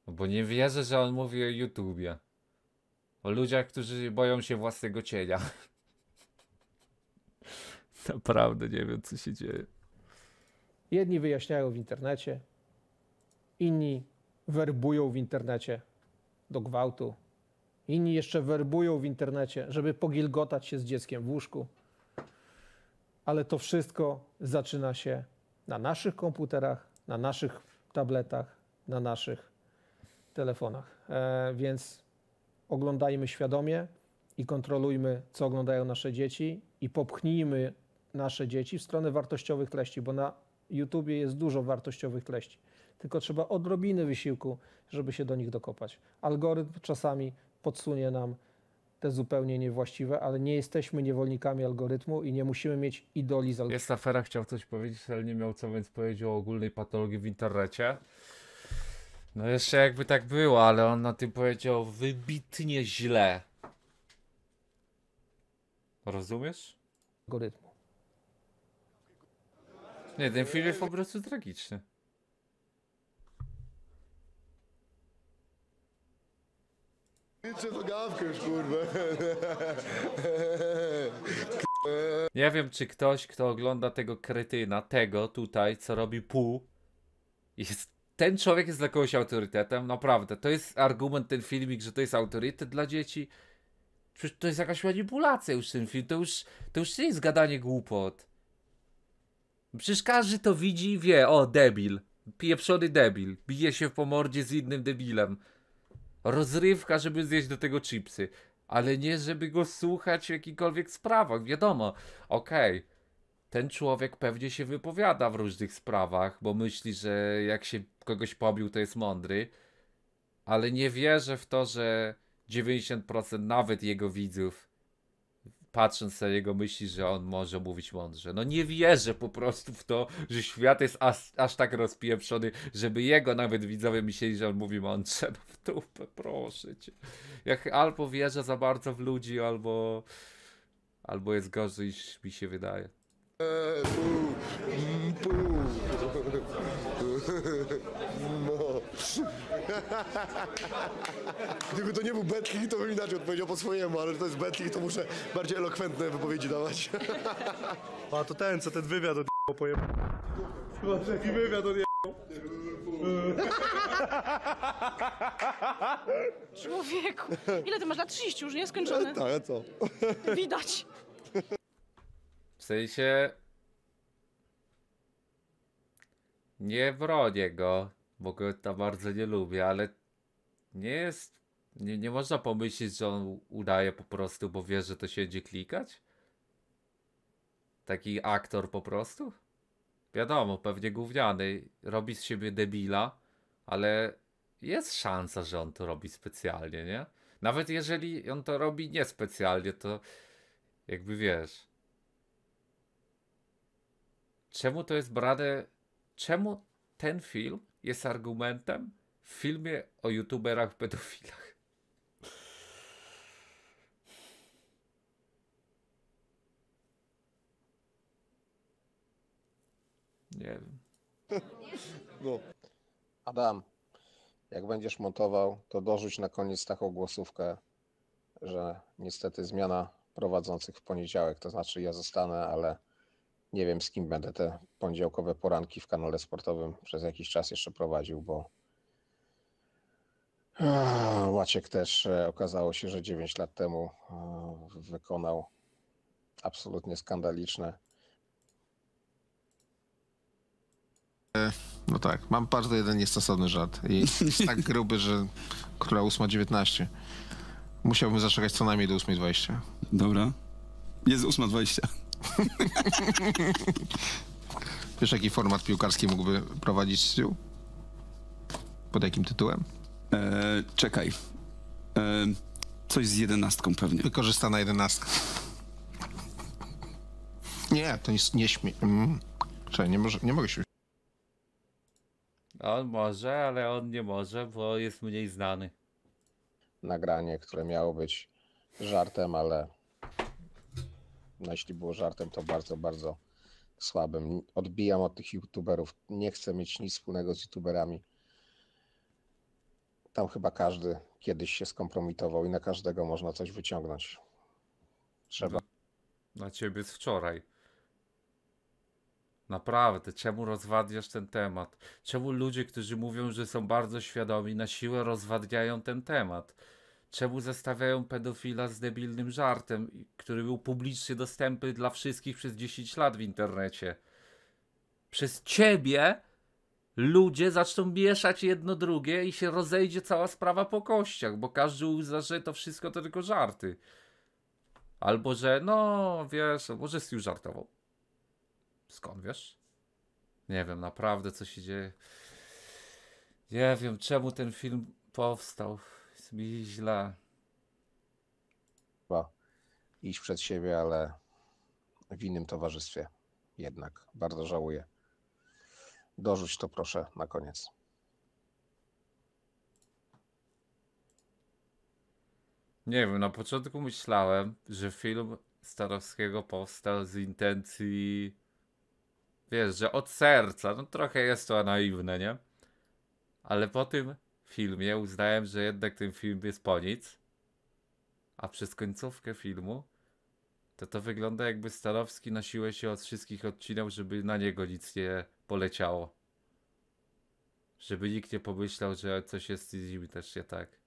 Bo nie wierzę, że on mówi o YouTubie. O ludziach, którzy boją się własnego cienia. Naprawdę nie wiem, co się dzieje. Jedni wyjaśniają w internecie, inni werbują w internecie do gwałtu, inni jeszcze werbują w internecie, żeby pogilgotać się z dzieckiem w łóżku. Ale to wszystko zaczyna się na naszych komputerach, na naszych tabletach, na naszych telefonach. E, więc oglądajmy świadomie i kontrolujmy, co oglądają nasze dzieci i popchnijmy nasze dzieci w stronę wartościowych treści, bo na YouTubie jest dużo wartościowych treści. Tylko trzeba odrobiny wysiłku, żeby się do nich dokopać. Algorytm czasami podsunie nam te zupełnie niewłaściwe, ale nie jesteśmy niewolnikami algorytmu i nie musimy mieć idoli z algorytmu. Jest afera, chciał coś powiedzieć, ale nie miał co, więc powiedział o ogólnej patologii w internecie. No jeszcze jakby tak było, ale on na tym powiedział wybitnie źle. Rozumiesz? Algorytmu. Nie, ten film jest po prostu tragiczny. Idźcie do gawkę już, kurwa. Nie wiem, czy ktoś, kto ogląda tego kretyna, tego tutaj, co robi pół, jest ten człowiek jest dla kogoś autorytetem, naprawdę. To jest argument, ten filmik, że to jest autorytet dla dzieci. Przecież to jest jakaś manipulacja już ten film, to już, to już nie jest gadanie głupot. Przecież każdy to widzi i wie, o debil, pieprzony debil, bije się po mordzie z innym debilem. Rozrywka, żeby zjeść do tego chipsy, ale nie żeby go słuchać w jakikolwiek sprawach, wiadomo. Okej, okay ten człowiek pewnie się wypowiada w różnych sprawach, bo myśli, że jak się kogoś pobił, to jest mądry, ale nie wierzę w to, że 90% nawet jego widzów, patrząc na jego myśli, że on może mówić mądrze. No nie wierzę po prostu w to, że świat jest aż, aż tak rozpieprzony, żeby jego nawet widzowie myśleli, że on mówi mądrze. No w dupę, proszę cię. Jak albo wierzę za bardzo w ludzi, albo, albo jest gorzej niż mi się wydaje. Pół. Eee, no. Gdyby to nie był Betlich, to bym inaczej odpowiedział po swojemu, ale to jest Betlich, to muszę bardziej elokwentne wypowiedzi dawać. A to ten, co ten wywiad od pojebał. Chyba taki wywiad od Człowieku, ile ty masz lat? 30 już, nie? skończony. Tak, a co? Widać sensie... Nie bronię go, bo go tam bardzo nie lubię, ale nie jest... Nie, nie można pomyśleć, że on udaje po prostu, bo wie, że to się będzie klikać? Taki aktor po prostu? Wiadomo, pewnie gówniany, robi z siebie debila, ale jest szansa, że on to robi specjalnie, nie? Nawet jeżeli on to robi niespecjalnie, to jakby wiesz, Czemu to jest brane? Czemu ten film jest argumentem w filmie o youtuberach pedofilach? Nie wiem. No. Adam, jak będziesz montował, to dorzuć na koniec taką głosówkę, że niestety zmiana prowadzących w poniedziałek, to znaczy ja zostanę, ale nie wiem, z kim będę te poniedziałkowe poranki w kanale sportowym przez jakiś czas jeszcze prowadził, bo Łaciek też e, okazało się, że 9 lat temu e, wykonał absolutnie skandaliczne. E, no tak, mam bardzo jeden niestosowny żart i jest tak gruby, że króla 8.19. Musiałbym zaczekać co najmniej do 8.20. Dobra. Jest 8.20. Wiesz, jaki format piłkarski mógłby prowadzić Stu? Pod jakim tytułem? Eee, czekaj. Eee, coś z jedenastką pewnie. Wykorzystana jedenastka. Nie, to jest nie śmie... Mm. Czekaj, nie, może, nie mogę się... On może, ale on nie może, bo jest mniej znany. Nagranie, które miało być żartem, ale no jeśli było żartem, to bardzo, bardzo słabym. Odbijam od tych youtuberów. Nie chcę mieć nic wspólnego z youtuberami. Tam chyba każdy kiedyś się skompromitował i na każdego można coś wyciągnąć. Trzeba. Na ciebie z wczoraj. Naprawdę, czemu rozwadniasz ten temat? Czemu ludzie, którzy mówią, że są bardzo świadomi, na siłę rozwadniają ten temat? czemu zestawiają pedofila z debilnym żartem, który był publicznie dostępny dla wszystkich przez 10 lat w internecie. Przez ciebie ludzie zaczną mieszać jedno drugie i się rozejdzie cała sprawa po kościach, bo każdy uzna, że to wszystko to tylko żarty. Albo że, no wiesz, może już żartował. Skąd wiesz? Nie wiem, naprawdę co się dzieje. Nie wiem, czemu ten film powstał. Jest mi źle. Chyba iść przed siebie, ale w innym towarzystwie jednak. Bardzo żałuję. Dorzuć to proszę na koniec. Nie wiem, na początku myślałem, że film Starowskiego powstał z intencji, wiesz, że od serca. No trochę jest to naiwne, nie? Ale po tym, filmie uznałem, że jednak ten film jest po nic, a przez końcówkę filmu to to wygląda jakby Starowski na siłę się od wszystkich odcinał, żeby na niego nic nie poleciało. Żeby nikt nie pomyślał, że coś jest z nim też nie tak.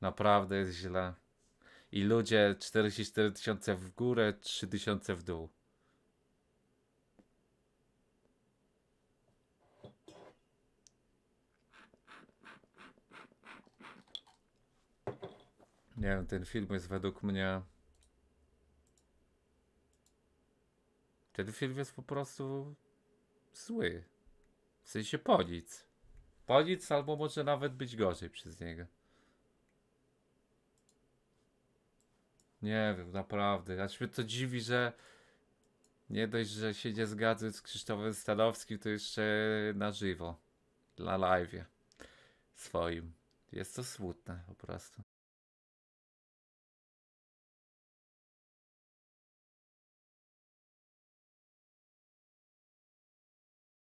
Naprawdę jest źle. I ludzie 44 tysiące w górę, 3 tysiące w dół. Nie wiem, ten film jest według mnie. Ten film jest po prostu zły. W sensie po nic. albo może nawet być gorzej przez niego. Nie wiem, naprawdę. Aż mnie to dziwi, że nie dość, że się nie zgadzam z Krzysztofem Stanowskim, to jeszcze na żywo. Na live swoim. Jest to smutne po prostu.